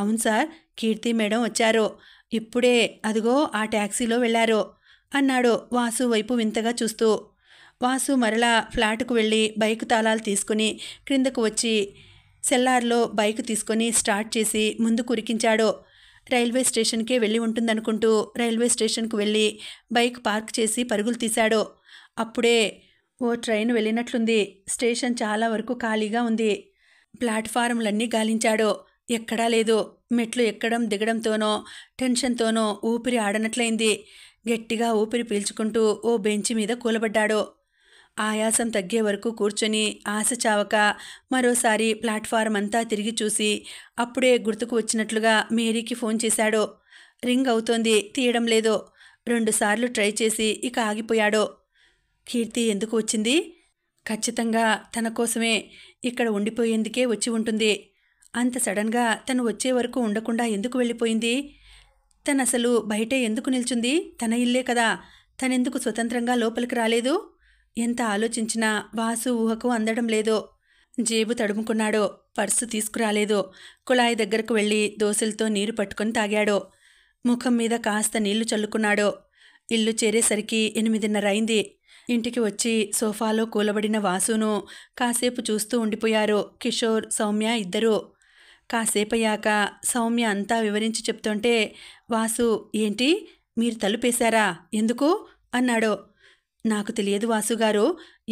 అవును సార్ కీర్తి మేడం వచ్చారు ఇప్పుడే అదిగో ఆ ట్యాక్సీలో వెళ్ళారు అన్నాడు వాసు వైపు వింతగా చూస్తూ వాసు మరలా ఫ్లాట్కు వెళ్ళి బైక్ తాళాలు తీసుకుని క్రిందకు వచ్చి సెల్లార్లో బైక్ తీసుకొని స్టార్ట్ చేసి ముందు కురికించాడో రైల్వే స్టేషన్కే వెళ్ళి ఉంటుందనుకుంటూ రైల్వే స్టేషన్కు వెళ్ళి బైక్ పార్క్ చేసి పరుగులు తీశాడో అప్పుడే ఓ ట్రైన్ వెళ్ళినట్లుంది స్టేషన్ చాలా వరకు ఖాళీగా ఉంది ప్లాట్ఫారంలన్నీ గాలించాడో ఎక్కడా లేదు మెట్లు ఎక్కడం దిగడంతోనో టెన్షన్తోనో ఊపిరి ఆడనట్లయింది గట్టిగా ఊపిరి పీల్చుకుంటూ ఓ బెంచ్ మీద కూలబడ్డాడో ఆయాసం తగ్గే వరకు కూర్చొని ఆశ చావక మరోసారి ప్లాట్ఫారం అంతా తిరిగి చూసి అప్పుడే గుర్తుకు వచ్చినట్లుగా మేరీకి ఫోన్ చేశాడో రింగ్ అవుతోంది తీయడం లేదో రెండుసార్లు ట్రై చేసి ఇక ఆగిపోయాడో కీర్తి ఎందుకు వచ్చింది ఖచ్చితంగా తన కోసమే ఇక్కడ ఉండిపోయేందుకే వచ్చి ఉంటుంది అంత సడన్గా తను వచ్చే వరకు ఉండకుండా ఎందుకు వెళ్ళిపోయింది తనసలు అసలు బయటే ఎందుకు నిల్చుంది తన ఇల్లే కదా తనెందుకు స్వతంత్రంగా లోపలికి రాలేదు ఎంత ఆలోచించినా వాసు ఊహకు అందడం లేదో జేబు తడుముకున్నాడో పర్సు తీసుకురాలేదో కుళాయి దగ్గరకు వెళ్ళి దోశలతో నీరు పట్టుకొని తాగాడో ముఖం మీద కాస్త నీళ్లు చల్లుకున్నాడో ఇల్లు చేరేసరికి ఎనిమిదిన్నరైంది ఇంటికి వచ్చి సోఫాలో కూలబడిన వాసును కాసేపు చూస్తూ ఉండిపోయారు కిషోర్ సౌమ్య ఇద్దరూ కాసేపయ్యాక సౌమ్య అంతా వివరించి చెప్తుంటే వాసు ఏంటి మీరు తలుపేశారా ఎందుకు అన్నాడు నాకు తెలియదు వాసుగారు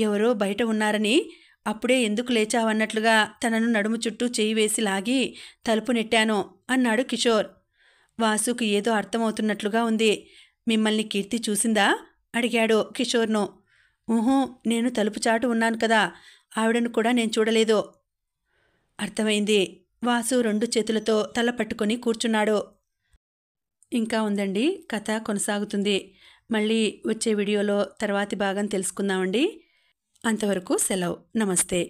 ఎవరో బయట ఉన్నారని అప్పుడే ఎందుకు లేచావన్నట్లుగా తనను నడుము చుట్టూ చేయి వేసి లాగి తలుపు నెట్టాను అన్నాడు కిషోర్ వాసుకి ఏదో అర్థమవుతున్నట్లుగా ఉంది మిమ్మల్ని కీర్తి చూసిందా అడిగాడు కిషోర్ను ఊహూ నేను తలుపు చాటు ఉన్నాను కదా ఆవిడను కూడా నేను చూడలేదు అర్థమైంది వాసు రెండు చేతులతో తల పట్టుకొని కూర్చున్నాడు ఇంకా ఉందండి కథ కొనసాగుతుంది మళ్ళీ వచ్చే వీడియోలో తర్వాతి భాగం తెలుసుకుందామండి అంతవరకు సెలవు నమస్తే